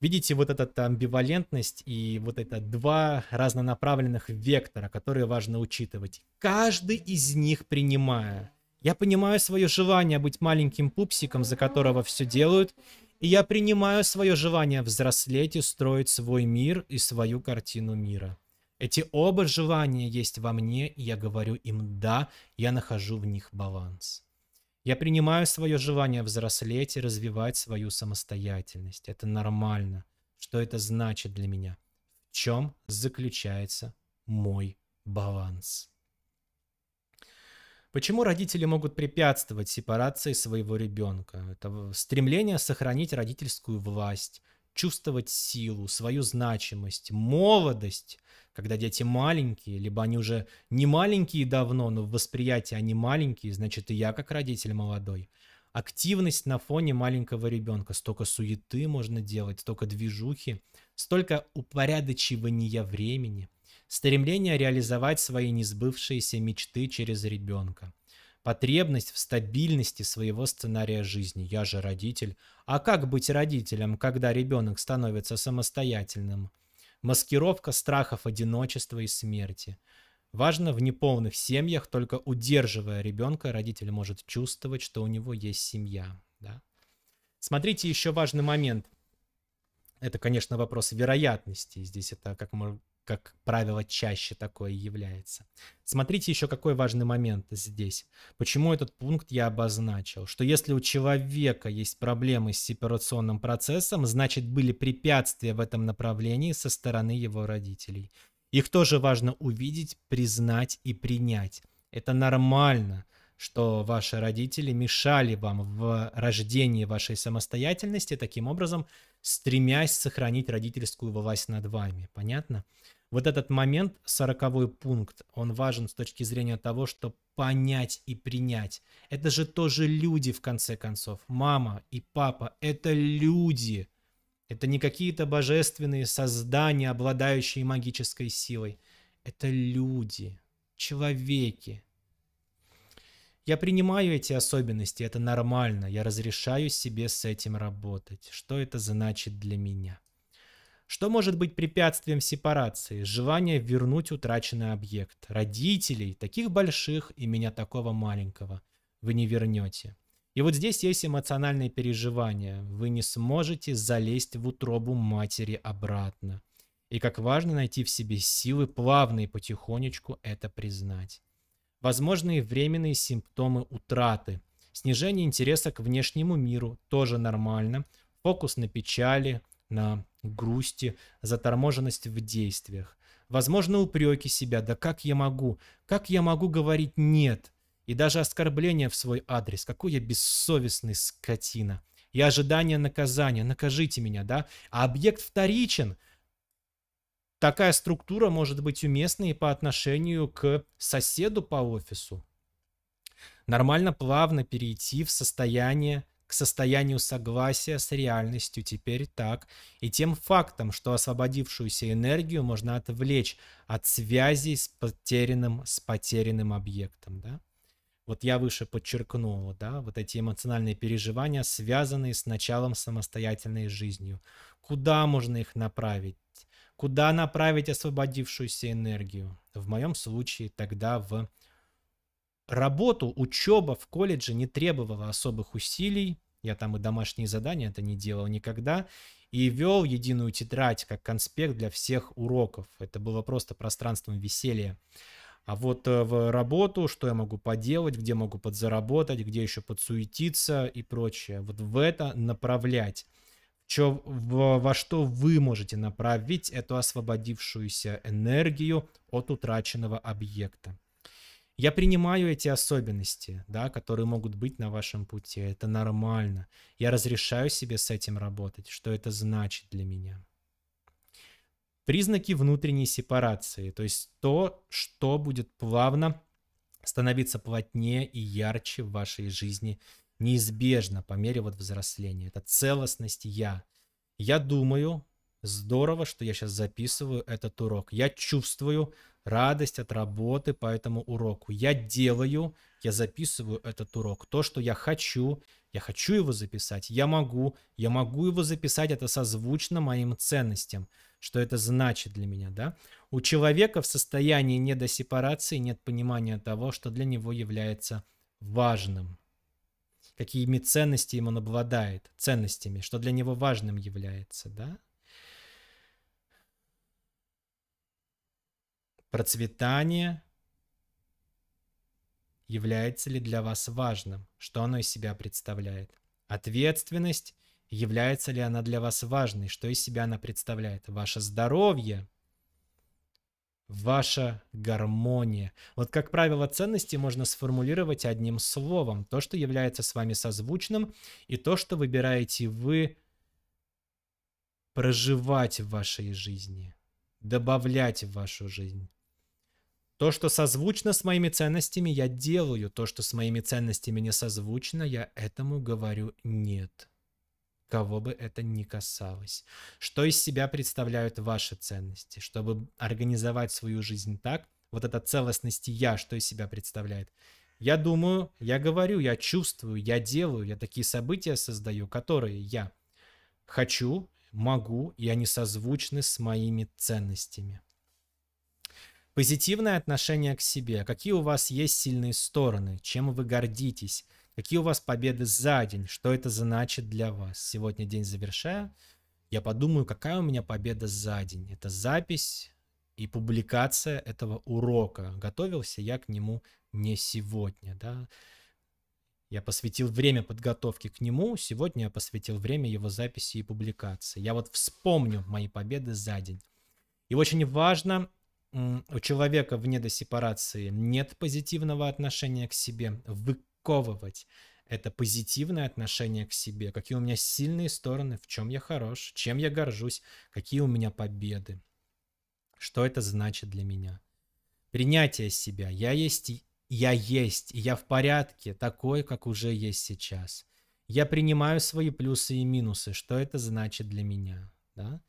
Видите вот эта амбивалентность и вот это два разнонаправленных вектора, которые важно учитывать. Каждый из них принимая. Я понимаю свое желание быть маленьким пупсиком, за которого все делают, и я принимаю свое желание взрослеть и строить свой мир и свою картину мира. Эти оба желания есть во мне, и я говорю им «да», я нахожу в них баланс. Я принимаю свое желание взрослеть и развивать свою самостоятельность. Это нормально. Что это значит для меня? В чем заключается мой баланс? Почему родители могут препятствовать сепарации своего ребенка? Это стремление сохранить родительскую власть – чувствовать силу, свою значимость, молодость, когда дети маленькие, либо они уже не маленькие давно, но в восприятии они маленькие, значит и я как родитель молодой. Активность на фоне маленького ребенка, столько суеты можно делать, столько движухи, столько упорядочивания времени, стремление реализовать свои несбывшиеся мечты через ребенка – потребность в стабильности своего сценария жизни. Я же родитель. А как быть родителем, когда ребенок становится самостоятельным? Маскировка страхов одиночества и смерти. Важно, в неполных семьях, только удерживая ребенка, родитель может чувствовать, что у него есть семья. Да? Смотрите еще важный момент. Это, конечно, вопрос вероятности. Здесь это, как мы как правило, чаще такое является. Смотрите еще какой важный момент здесь. Почему этот пункт я обозначил? Что если у человека есть проблемы с сепарационным процессом, значит были препятствия в этом направлении со стороны его родителей. Их тоже важно увидеть, признать и принять. Это нормально, что ваши родители мешали вам в рождении вашей самостоятельности, таким образом стремясь сохранить родительскую власть над вами. Понятно? Вот этот момент, сороковой пункт, он важен с точки зрения того, что понять и принять. Это же тоже люди, в конце концов. Мама и папа – это люди. Это не какие-то божественные создания, обладающие магической силой. Это люди, человеки. Я принимаю эти особенности, это нормально. Я разрешаю себе с этим работать. Что это значит для меня? Что может быть препятствием сепарации? Желание вернуть утраченный объект. Родителей, таких больших и меня такого маленького, вы не вернете. И вот здесь есть эмоциональные переживания. Вы не сможете залезть в утробу матери обратно. И как важно найти в себе силы плавно и потихонечку это признать. Возможные временные симптомы утраты. Снижение интереса к внешнему миру тоже нормально. Фокус на печали, на грусти, заторможенность в действиях. Возможно, упреки себя, да как я могу, как я могу говорить «нет», и даже оскорбления в свой адрес, какой я бессовестный скотина, и ожидание наказания, накажите меня, да, а объект вторичен, Такая структура может быть уместной по отношению к соседу по офису. Нормально плавно перейти в состояние к состоянию согласия с реальностью теперь так, и тем фактом, что освободившуюся энергию можно отвлечь от связи с потерянным, с потерянным объектом. Да? Вот я выше подчеркнул, да, вот эти эмоциональные переживания, связанные с началом самостоятельной жизнью. Куда можно их направить? Куда направить освободившуюся энергию? В моем случае тогда в Работу, учеба в колледже не требовала особых усилий. Я там и домашние задания это не делал никогда. И вел единую тетрадь как конспект для всех уроков. Это было просто пространством веселья. А вот э, в работу, что я могу поделать, где могу подзаработать, где еще подсуетиться и прочее. Вот в это направлять. Че, в, во что вы можете направить эту освободившуюся энергию от утраченного объекта. Я принимаю эти особенности, да, которые могут быть на вашем пути. Это нормально. Я разрешаю себе с этим работать. Что это значит для меня? Признаки внутренней сепарации, то есть то, что будет плавно становиться плотнее и ярче в вашей жизни неизбежно по мере вот взросления. Это целостность «я». Я думаю, здорово, что я сейчас записываю этот урок. Я чувствую, радость от работы по этому уроку. Я делаю, я записываю этот урок. То, что я хочу, я хочу его записать, я могу, я могу его записать, это созвучно моим ценностям, что это значит для меня, да. У человека в состоянии недосепарации нет понимания того, что для него является важным, какими ценности им он обладает, ценностями, что для него важным является, да. Процветание является ли для вас важным, что оно из себя представляет. Ответственность, является ли она для вас важной, что из себя она представляет. Ваше здоровье, ваша гармония. Вот, как правило, ценности можно сформулировать одним словом. То, что является с вами созвучным, и то, что выбираете вы проживать в вашей жизни, добавлять в вашу жизнь. То, что созвучно с моими ценностями, я делаю. То, что с моими ценностями не созвучно, я этому говорю «нет». Кого бы это ни касалось. Что из себя представляют ваши ценности? Чтобы организовать свою жизнь так, вот эта целостность «я», что из себя представляет. Я думаю, я говорю, я чувствую, я делаю, я такие события создаю, которые я хочу, могу, и они созвучны с моими ценностями. Позитивное отношение к себе. Какие у вас есть сильные стороны? Чем вы гордитесь? Какие у вас победы за день? Что это значит для вас? Сегодня день завершая. Я подумаю, какая у меня победа за день. Это запись и публикация этого урока. Готовился я к нему не сегодня. Да? Я посвятил время подготовки к нему, сегодня я посвятил время его записи и публикации. Я вот вспомню мои победы за день. И очень важно у человека вне до сепарации нет позитивного отношения к себе, выковывать это позитивное отношение к себе, какие у меня сильные стороны, в чем я хорош, чем я горжусь, какие у меня победы, что это значит для меня. Принятие себя. Я есть, я есть, я в порядке, такой, как уже есть сейчас. Я принимаю свои плюсы и минусы, что это значит для меня. Да?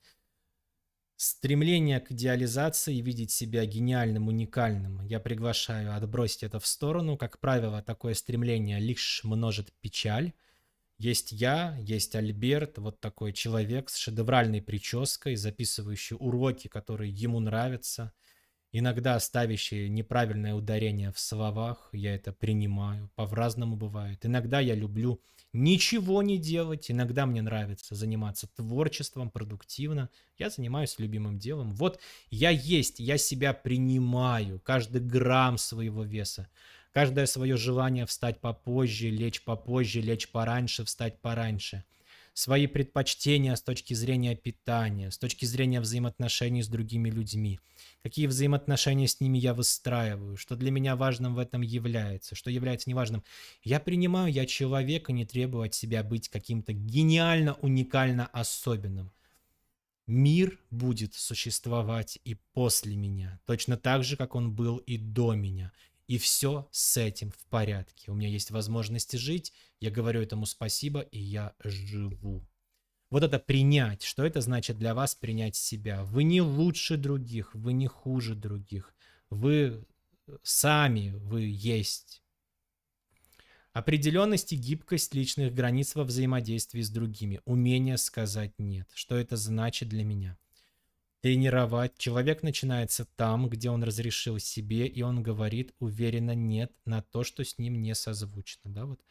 Стремление к идеализации, видеть себя гениальным, уникальным, я приглашаю отбросить это в сторону. Как правило, такое стремление лишь множит печаль. Есть я, есть Альберт, вот такой человек с шедевральной прической, записывающий уроки, которые ему нравятся – иногда ставящие неправильное ударение в словах, я это принимаю, по-разному бывает. Иногда я люблю ничего не делать, иногда мне нравится заниматься творчеством продуктивно, я занимаюсь любимым делом. Вот я есть, я себя принимаю, каждый грамм своего веса, каждое свое желание встать попозже, лечь попозже, лечь пораньше, встать пораньше – свои предпочтения с точки зрения питания, с точки зрения взаимоотношений с другими людьми, какие взаимоотношения с ними я выстраиваю, что для меня важным в этом является, что является неважным. Я принимаю, я человек, и не требую от себя быть каким-то гениально, уникально особенным. Мир будет существовать и после меня, точно так же, как он был и до меня. И все с этим в порядке. У меня есть возможность жить, я говорю этому спасибо, и я живу. Вот это принять, что это значит для вас принять себя. Вы не лучше других, вы не хуже других, вы э, сами, вы есть. Определенность и гибкость личных границ во взаимодействии с другими, умение сказать «нет», что это значит для меня – Тренировать человек начинается там, где он разрешил себе, и он говорит уверенно «нет» на то, что с ним не созвучно, да, вот.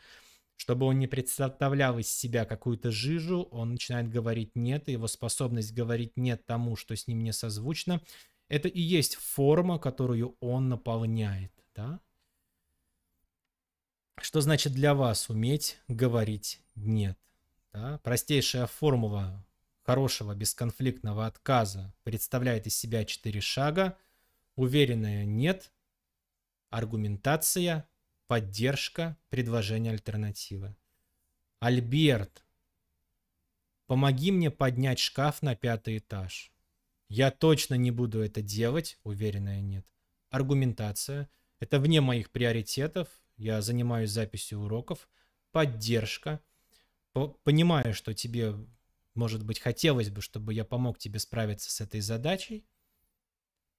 Чтобы он не представлял из себя какую-то жижу, он начинает говорить «нет», и его способность говорить «нет» тому, что с ним не созвучно, это и есть форма, которую он наполняет, да. Что значит для вас уметь говорить «нет»? Да? Простейшая формула хорошего бесконфликтного отказа представляет из себя четыре шага. Уверенное «нет», аргументация, поддержка, предложение альтернативы. Альберт, помоги мне поднять шкаф на пятый этаж. Я точно не буду это делать, уверенная нет. Аргументация. Это вне моих приоритетов. Я занимаюсь записью уроков. Поддержка. Понимаю, что тебе может быть, хотелось бы, чтобы я помог тебе справиться с этой задачей?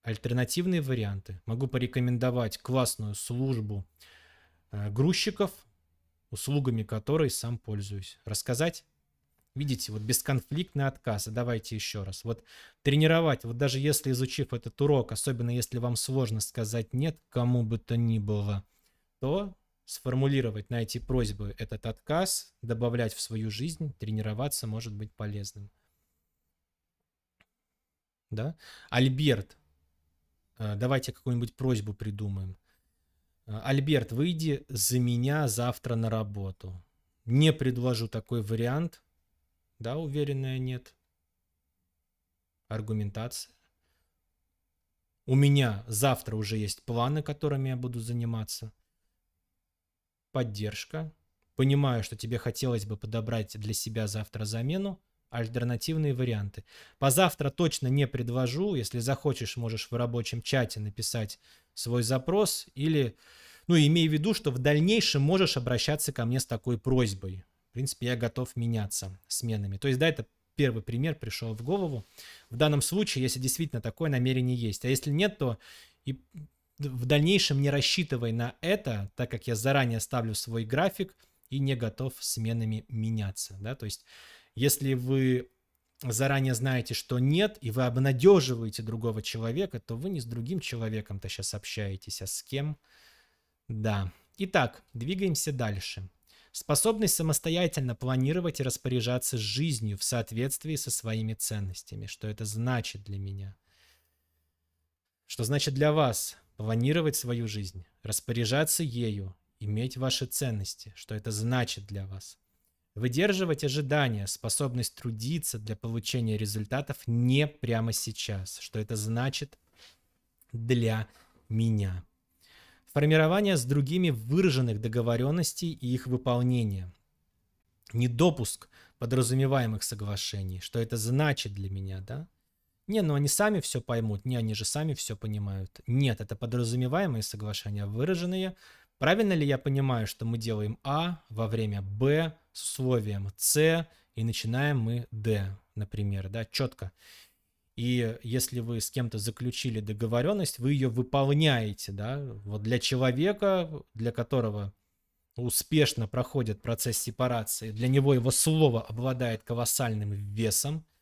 Альтернативные варианты. Могу порекомендовать классную службу э, грузчиков, услугами которой сам пользуюсь. Рассказать? Видите, вот бесконфликтный отказ. А давайте еще раз. Вот тренировать, вот даже если изучив этот урок, особенно если вам сложно сказать нет кому бы то ни было, то сформулировать на эти просьбы этот отказ, добавлять в свою жизнь, тренироваться может быть полезным. Да? Альберт, э, давайте какую-нибудь просьбу придумаем. Э, Альберт, выйди за меня завтра на работу. Не предложу такой вариант. Да, уверенная нет. Аргументация. У меня завтра уже есть планы, которыми я буду заниматься поддержка. Понимаю, что тебе хотелось бы подобрать для себя завтра замену, альтернативные варианты. Позавтра точно не предложу. Если захочешь, можешь в рабочем чате написать свой запрос или, ну, имей в виду, что в дальнейшем можешь обращаться ко мне с такой просьбой. В принципе, я готов меняться сменами. То есть, да, это первый пример пришел в голову. В данном случае, если действительно такое намерение есть. А если нет, то и в дальнейшем не рассчитывай на это, так как я заранее ставлю свой график и не готов сменами меняться. Да? То есть, если вы заранее знаете, что нет, и вы обнадеживаете другого человека, то вы не с другим человеком-то сейчас общаетесь, а с кем? Да. Итак, двигаемся дальше. Способность самостоятельно планировать и распоряжаться жизнью в соответствии со своими ценностями. Что это значит для меня? Что значит для вас? планировать свою жизнь, распоряжаться ею, иметь ваши ценности, что это значит для вас. Выдерживать ожидания, способность трудиться для получения результатов не прямо сейчас, что это значит для меня. Формирование с другими выраженных договоренностей и их выполнение. Недопуск подразумеваемых соглашений, что это значит для меня, да? Не, ну они сами все поймут. Не, они же сами все понимают. Нет, это подразумеваемые соглашения, выраженные. Правильно ли я понимаю, что мы делаем А во время Б с условием С и начинаем мы Д, например, да, четко. И если вы с кем-то заключили договоренность, вы ее выполняете, да. Вот для человека, для которого успешно проходит процесс сепарации, для него его слово обладает колоссальным весом –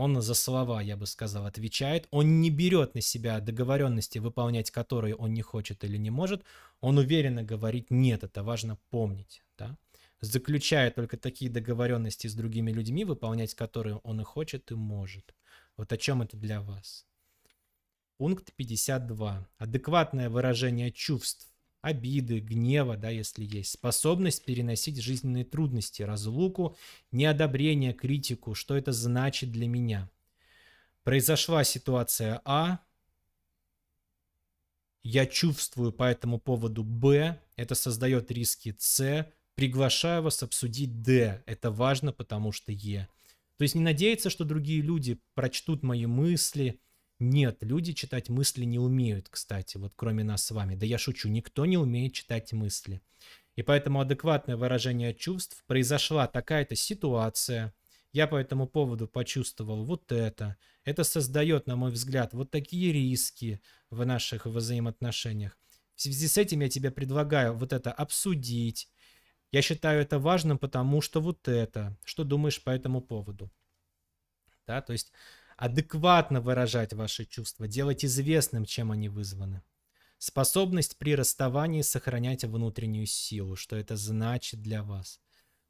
он за слова, я бы сказал, отвечает. Он не берет на себя договоренности, выполнять которые он не хочет или не может. Он уверенно говорит «нет», это важно помнить. Да? Заключая только такие договоренности с другими людьми, выполнять которые он и хочет, и может. Вот о чем это для вас. Пункт 52. Адекватное выражение чувств обиды, гнева, да, если есть, способность переносить жизненные трудности, разлуку, неодобрение, критику, что это значит для меня. Произошла ситуация А, я чувствую по этому поводу Б, это создает риски С, приглашаю вас обсудить Д, это важно, потому что Е. То есть не надеяться, что другие люди прочтут мои мысли, нет, люди читать мысли не умеют, кстати, вот кроме нас с вами. Да я шучу, никто не умеет читать мысли. И поэтому адекватное выражение чувств произошла такая-то ситуация. Я по этому поводу почувствовал вот это. Это создает, на мой взгляд, вот такие риски в наших взаимоотношениях. В связи с этим я тебе предлагаю вот это обсудить. Я считаю это важным, потому что вот это. Что думаешь по этому поводу? Да, то есть адекватно выражать ваши чувства, делать известным, чем они вызваны. Способность при расставании сохранять внутреннюю силу, что это значит для вас.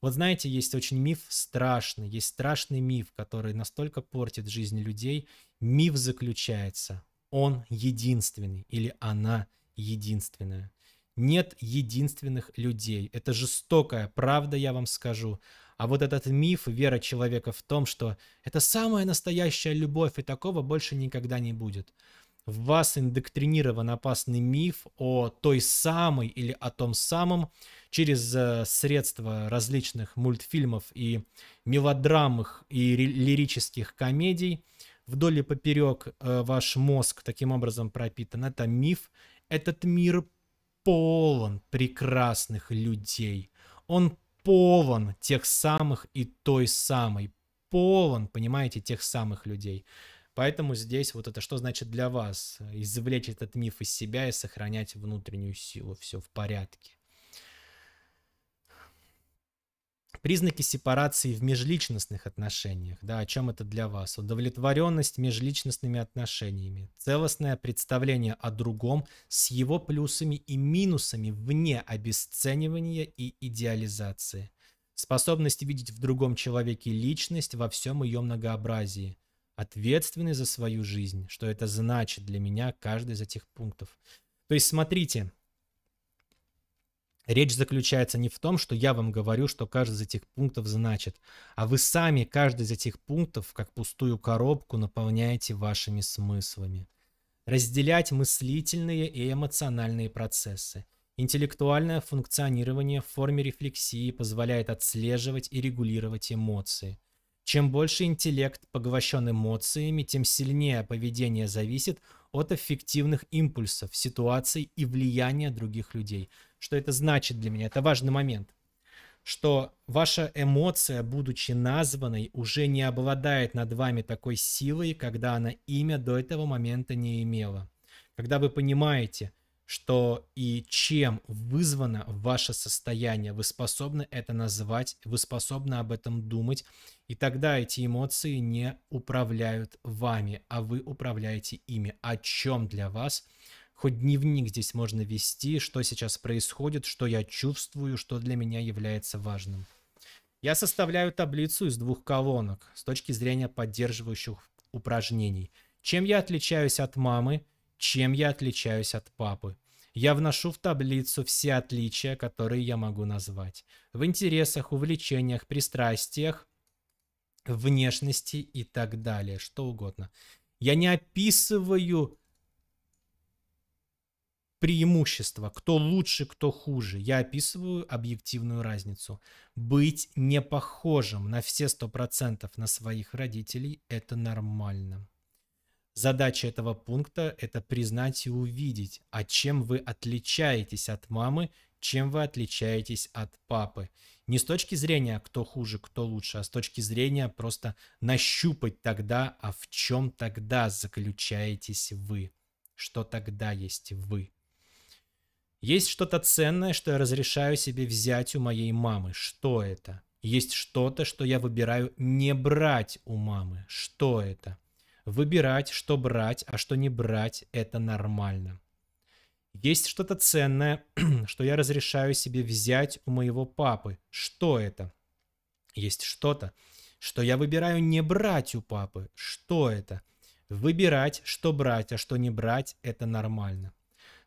Вот знаете, есть очень миф страшный, есть страшный миф, который настолько портит жизнь людей. Миф заключается, он единственный или она единственная. Нет единственных людей. Это жестокая правда, я вам скажу. А вот этот миф, вера человека в том, что это самая настоящая любовь, и такого больше никогда не будет. В вас индоктринирован опасный миф о той самой или о том самом через э, средства различных мультфильмов и мелодрамах и лирических комедий. Вдоль и поперек э, ваш мозг таким образом пропитан. Это миф. Этот мир полон прекрасных людей. Он полон тех самых и той самой. Полон, понимаете, тех самых людей. Поэтому здесь вот это что значит для вас? Извлечь этот миф из себя и сохранять внутреннюю силу. Все в порядке. Признаки сепарации в межличностных отношениях. Да, о чем это для вас? Удовлетворенность межличностными отношениями. Целостное представление о другом с его плюсами и минусами вне обесценивания и идеализации. Способность видеть в другом человеке личность во всем ее многообразии. Ответственный за свою жизнь, что это значит для меня каждый из этих пунктов. То есть смотрите, Речь заключается не в том, что я вам говорю, что каждый из этих пунктов значит, а вы сами каждый из этих пунктов, как пустую коробку, наполняете вашими смыслами. Разделять мыслительные и эмоциональные процессы. Интеллектуальное функционирование в форме рефлексии позволяет отслеживать и регулировать эмоции. Чем больше интеллект поглощен эмоциями, тем сильнее поведение зависит от эффективных импульсов, ситуаций и влияния других людей – что это значит для меня. Это важный момент что ваша эмоция, будучи названной, уже не обладает над вами такой силой, когда она имя до этого момента не имела. Когда вы понимаете, что и чем вызвано ваше состояние, вы способны это назвать, вы способны об этом думать, и тогда эти эмоции не управляют вами, а вы управляете ими. О чем для вас – хоть дневник здесь можно вести, что сейчас происходит, что я чувствую, что для меня является важным. Я составляю таблицу из двух колонок с точки зрения поддерживающих упражнений. Чем я отличаюсь от мамы, чем я отличаюсь от папы. Я вношу в таблицу все отличия, которые я могу назвать. В интересах, увлечениях, пристрастиях, внешности и так далее, что угодно. Я не описываю преимущества, кто лучше, кто хуже. Я описываю объективную разницу. Быть не похожим на все сто процентов на своих родителей – это нормально. Задача этого пункта – это признать и увидеть, а чем вы отличаетесь от мамы, чем вы отличаетесь от папы. Не с точки зрения, кто хуже, кто лучше, а с точки зрения просто нащупать тогда, а в чем тогда заключаетесь вы, что тогда есть вы. Есть что-то ценное, что я разрешаю себе взять у моей мамы. Что это? Есть что-то, что я выбираю не брать у мамы. Что это? Выбирать, что брать, а что не брать, это нормально. Есть что-то ценное, [clears throat] что я разрешаю себе взять у моего папы. Что это? Есть что-то, что я выбираю не брать у папы. Что это? Выбирать, что брать, а что не брать, это нормально.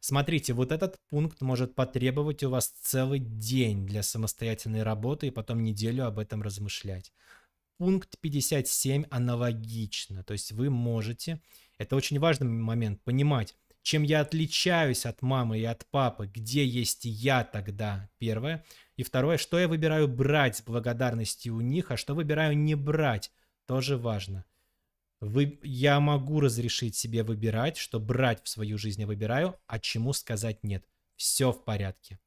Смотрите, вот этот пункт может потребовать у вас целый день для самостоятельной работы и потом неделю об этом размышлять. Пункт 57 аналогично, то есть вы можете, это очень важный момент, понимать, чем я отличаюсь от мамы и от папы, где есть я тогда, первое. И второе, что я выбираю брать с благодарностью у них, а что выбираю не брать, тоже важно. Вы, я могу разрешить себе выбирать, что брать в свою жизнь я выбираю, а чему сказать нет. Все в порядке.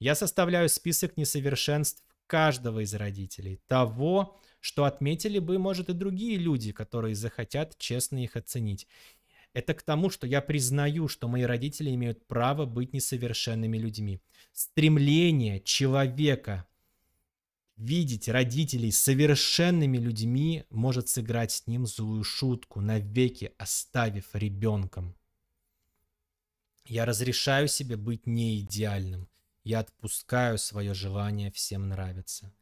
Я составляю список несовершенств каждого из родителей, того, что отметили бы, может, и другие люди, которые захотят честно их оценить. Это к тому, что я признаю, что мои родители имеют право быть несовершенными людьми. Стремление человека видеть родителей совершенными людьми может сыграть с ним злую шутку, навеки оставив ребенком. Я разрешаю себе быть не идеальным Я отпускаю свое желание всем нравится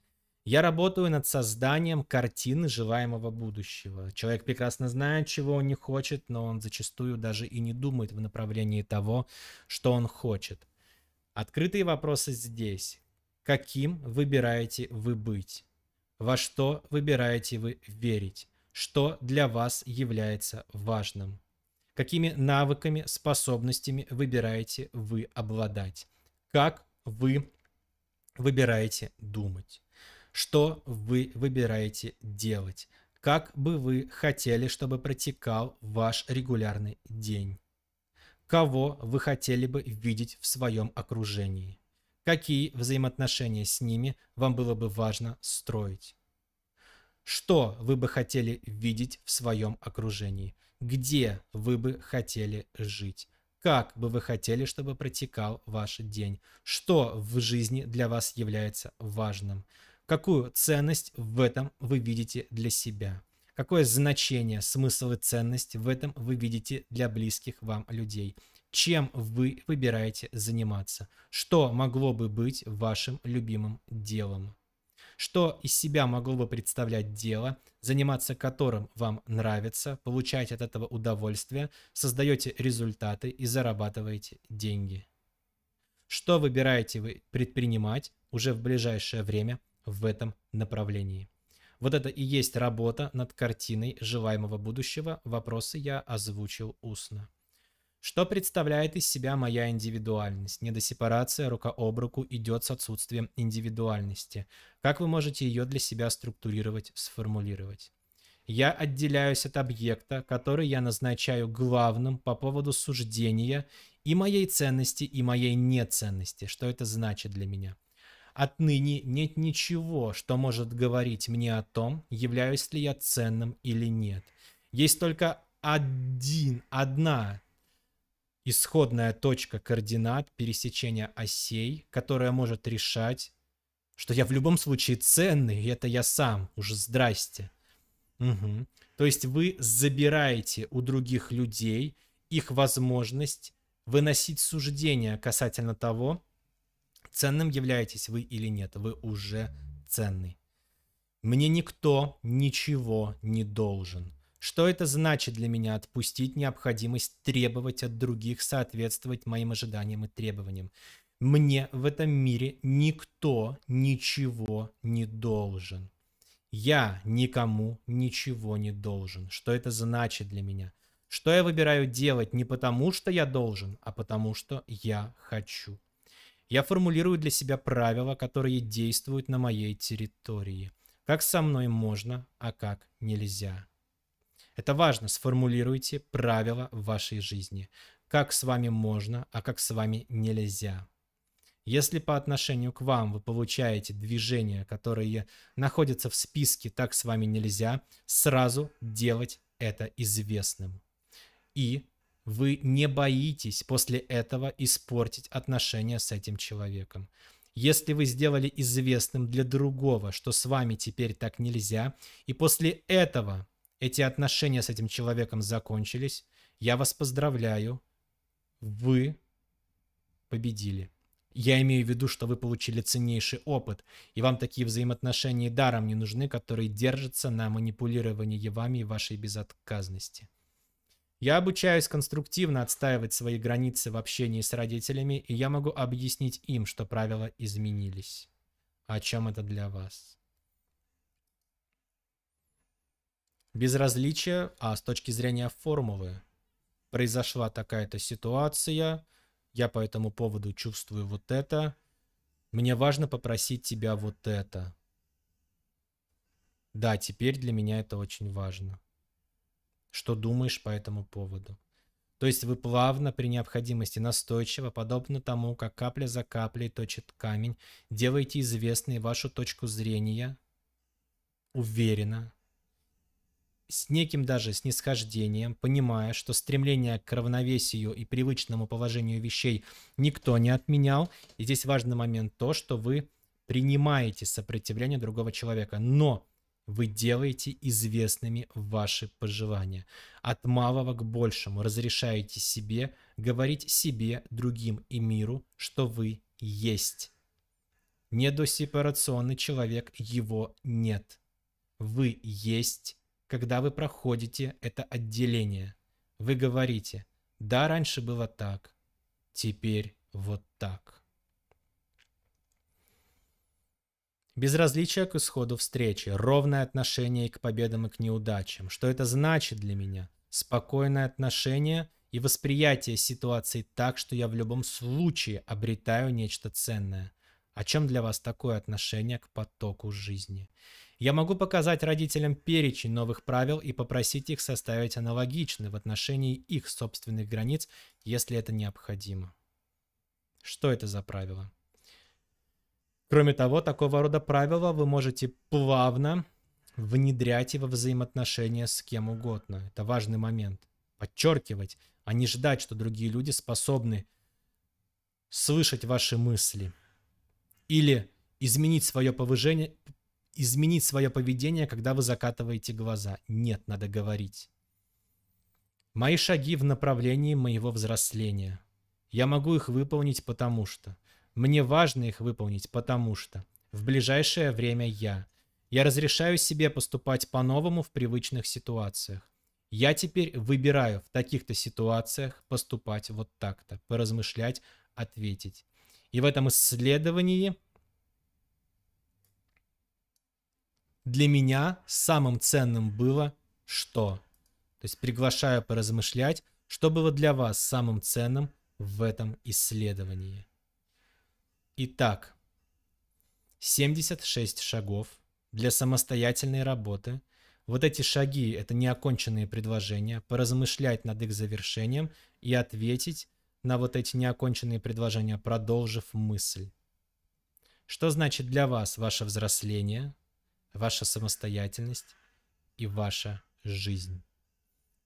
Я работаю над созданием картины желаемого будущего. Человек прекрасно знает, чего он не хочет, но он зачастую даже и не думает в направлении того, что он хочет. Открытые вопросы здесь каким выбираете вы быть, во что выбираете вы верить, что для вас является важным, какими навыками, способностями выбираете вы обладать, как вы выбираете думать, что вы выбираете делать, как бы вы хотели, чтобы протекал ваш регулярный день, кого вы хотели бы видеть в своем окружении – какие взаимоотношения с ними вам было бы важно строить. Что вы бы хотели видеть в своем окружении? Где вы бы хотели жить? Как бы вы хотели, чтобы протекал ваш день? Что в жизни для вас является важным? Какую ценность в этом вы видите для себя? Какое значение, смысл и ценность в этом вы видите для близких вам людей? чем вы выбираете заниматься, что могло бы быть вашим любимым делом, что из себя могло бы представлять дело, заниматься которым вам нравится, получать от этого удовольствие, создаете результаты и зарабатываете деньги. Что выбираете вы предпринимать уже в ближайшее время в этом направлении? Вот это и есть работа над картиной желаемого будущего. Вопросы я озвучил устно. Что представляет из себя моя индивидуальность? Недосепарация рука об руку идет с отсутствием индивидуальности. Как вы можете ее для себя структурировать, сформулировать? Я отделяюсь от объекта, который я назначаю главным по поводу суждения и моей ценности, и моей неценности. Что это значит для меня? Отныне нет ничего, что может говорить мне о том, являюсь ли я ценным или нет. Есть только один, одна исходная точка координат пересечения осей, которая может решать, что я в любом случае ценный, и это я сам, уже здрасте. Угу. То есть вы забираете у других людей их возможность выносить суждения касательно того, ценным являетесь вы или нет. Вы уже ценный. Мне никто ничего не должен. Что это значит для меня отпустить необходимость требовать от других соответствовать моим ожиданиям и требованиям? Мне в этом мире никто ничего не должен. Я никому ничего не должен. Что это значит для меня? Что я выбираю делать не потому, что я должен, а потому, что я хочу. Я формулирую для себя правила, которые действуют на моей территории. Как со мной можно, а как нельзя. Это важно, сформулируйте правила в вашей жизни. Как с вами можно, а как с вами нельзя. Если по отношению к вам вы получаете движения, которые находятся в списке «так с вами нельзя», сразу делать это известным. И вы не боитесь после этого испортить отношения с этим человеком. Если вы сделали известным для другого, что с вами теперь так нельзя, и после этого эти отношения с этим человеком закончились. Я вас поздравляю. Вы победили. Я имею в виду, что вы получили ценнейший опыт, и вам такие взаимоотношения даром не нужны, которые держатся на манипулировании вами и вашей безотказности. Я обучаюсь конструктивно отстаивать свои границы в общении с родителями, и я могу объяснить им, что правила изменились. А о чем это для вас? безразличие, а с точки зрения формулы. Произошла такая-то ситуация, я по этому поводу чувствую вот это, мне важно попросить тебя вот это. Да, теперь для меня это очень важно. Что думаешь по этому поводу? То есть вы плавно, при необходимости настойчиво, подобно тому, как капля за каплей точит камень, делаете известной вашу точку зрения уверенно, с неким даже снисхождением, понимая, что стремление к равновесию и привычному положению вещей никто не отменял. И здесь важный момент то, что вы принимаете сопротивление другого человека, но вы делаете известными ваши пожелания. От малого к большему разрешаете себе говорить себе, другим и миру, что вы есть. Недосепарационный человек его нет. Вы есть когда вы проходите это отделение. Вы говорите, да, раньше было так, теперь вот так. Безразличие к исходу встречи, ровное отношение и к победам и к неудачам. Что это значит для меня? Спокойное отношение и восприятие ситуации так, что я в любом случае обретаю нечто ценное. О чем для вас такое отношение к потоку жизни? Я могу показать родителям перечень новых правил и попросить их составить аналогичный в отношении их собственных границ, если это необходимо. Что это за правила? Кроме того, такого рода правила вы можете плавно внедрять его взаимоотношения с кем угодно. Это важный момент. Подчеркивать, а не ждать, что другие люди способны слышать ваши мысли или изменить свое повышение, изменить свое поведение, когда вы закатываете глаза. Нет, надо говорить. Мои шаги в направлении моего взросления. Я могу их выполнить, потому что. Мне важно их выполнить, потому что. В ближайшее время я. Я разрешаю себе поступать по-новому в привычных ситуациях. Я теперь выбираю в таких-то ситуациях поступать вот так-то, поразмышлять, ответить. И в этом исследовании для меня самым ценным было что? То есть приглашаю поразмышлять, что было для вас самым ценным в этом исследовании. Итак, 76 шагов для самостоятельной работы. Вот эти шаги – это неоконченные предложения, поразмышлять над их завершением и ответить на вот эти неоконченные предложения, продолжив мысль. Что значит для вас ваше взросление – ваша самостоятельность и ваша жизнь.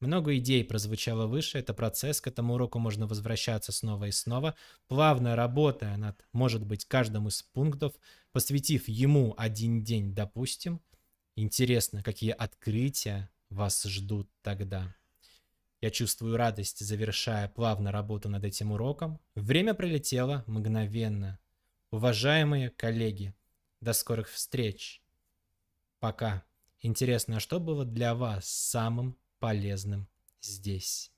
Много идей прозвучало выше, это процесс, к этому уроку можно возвращаться снова и снова, плавно работая над, может быть, каждым из пунктов, посвятив ему один день, допустим. Интересно, какие открытия вас ждут тогда. Я чувствую радость, завершая плавно работу над этим уроком. Время пролетело мгновенно. Уважаемые коллеги, до скорых встреч! Пока. Интересно, а что было для вас самым полезным здесь?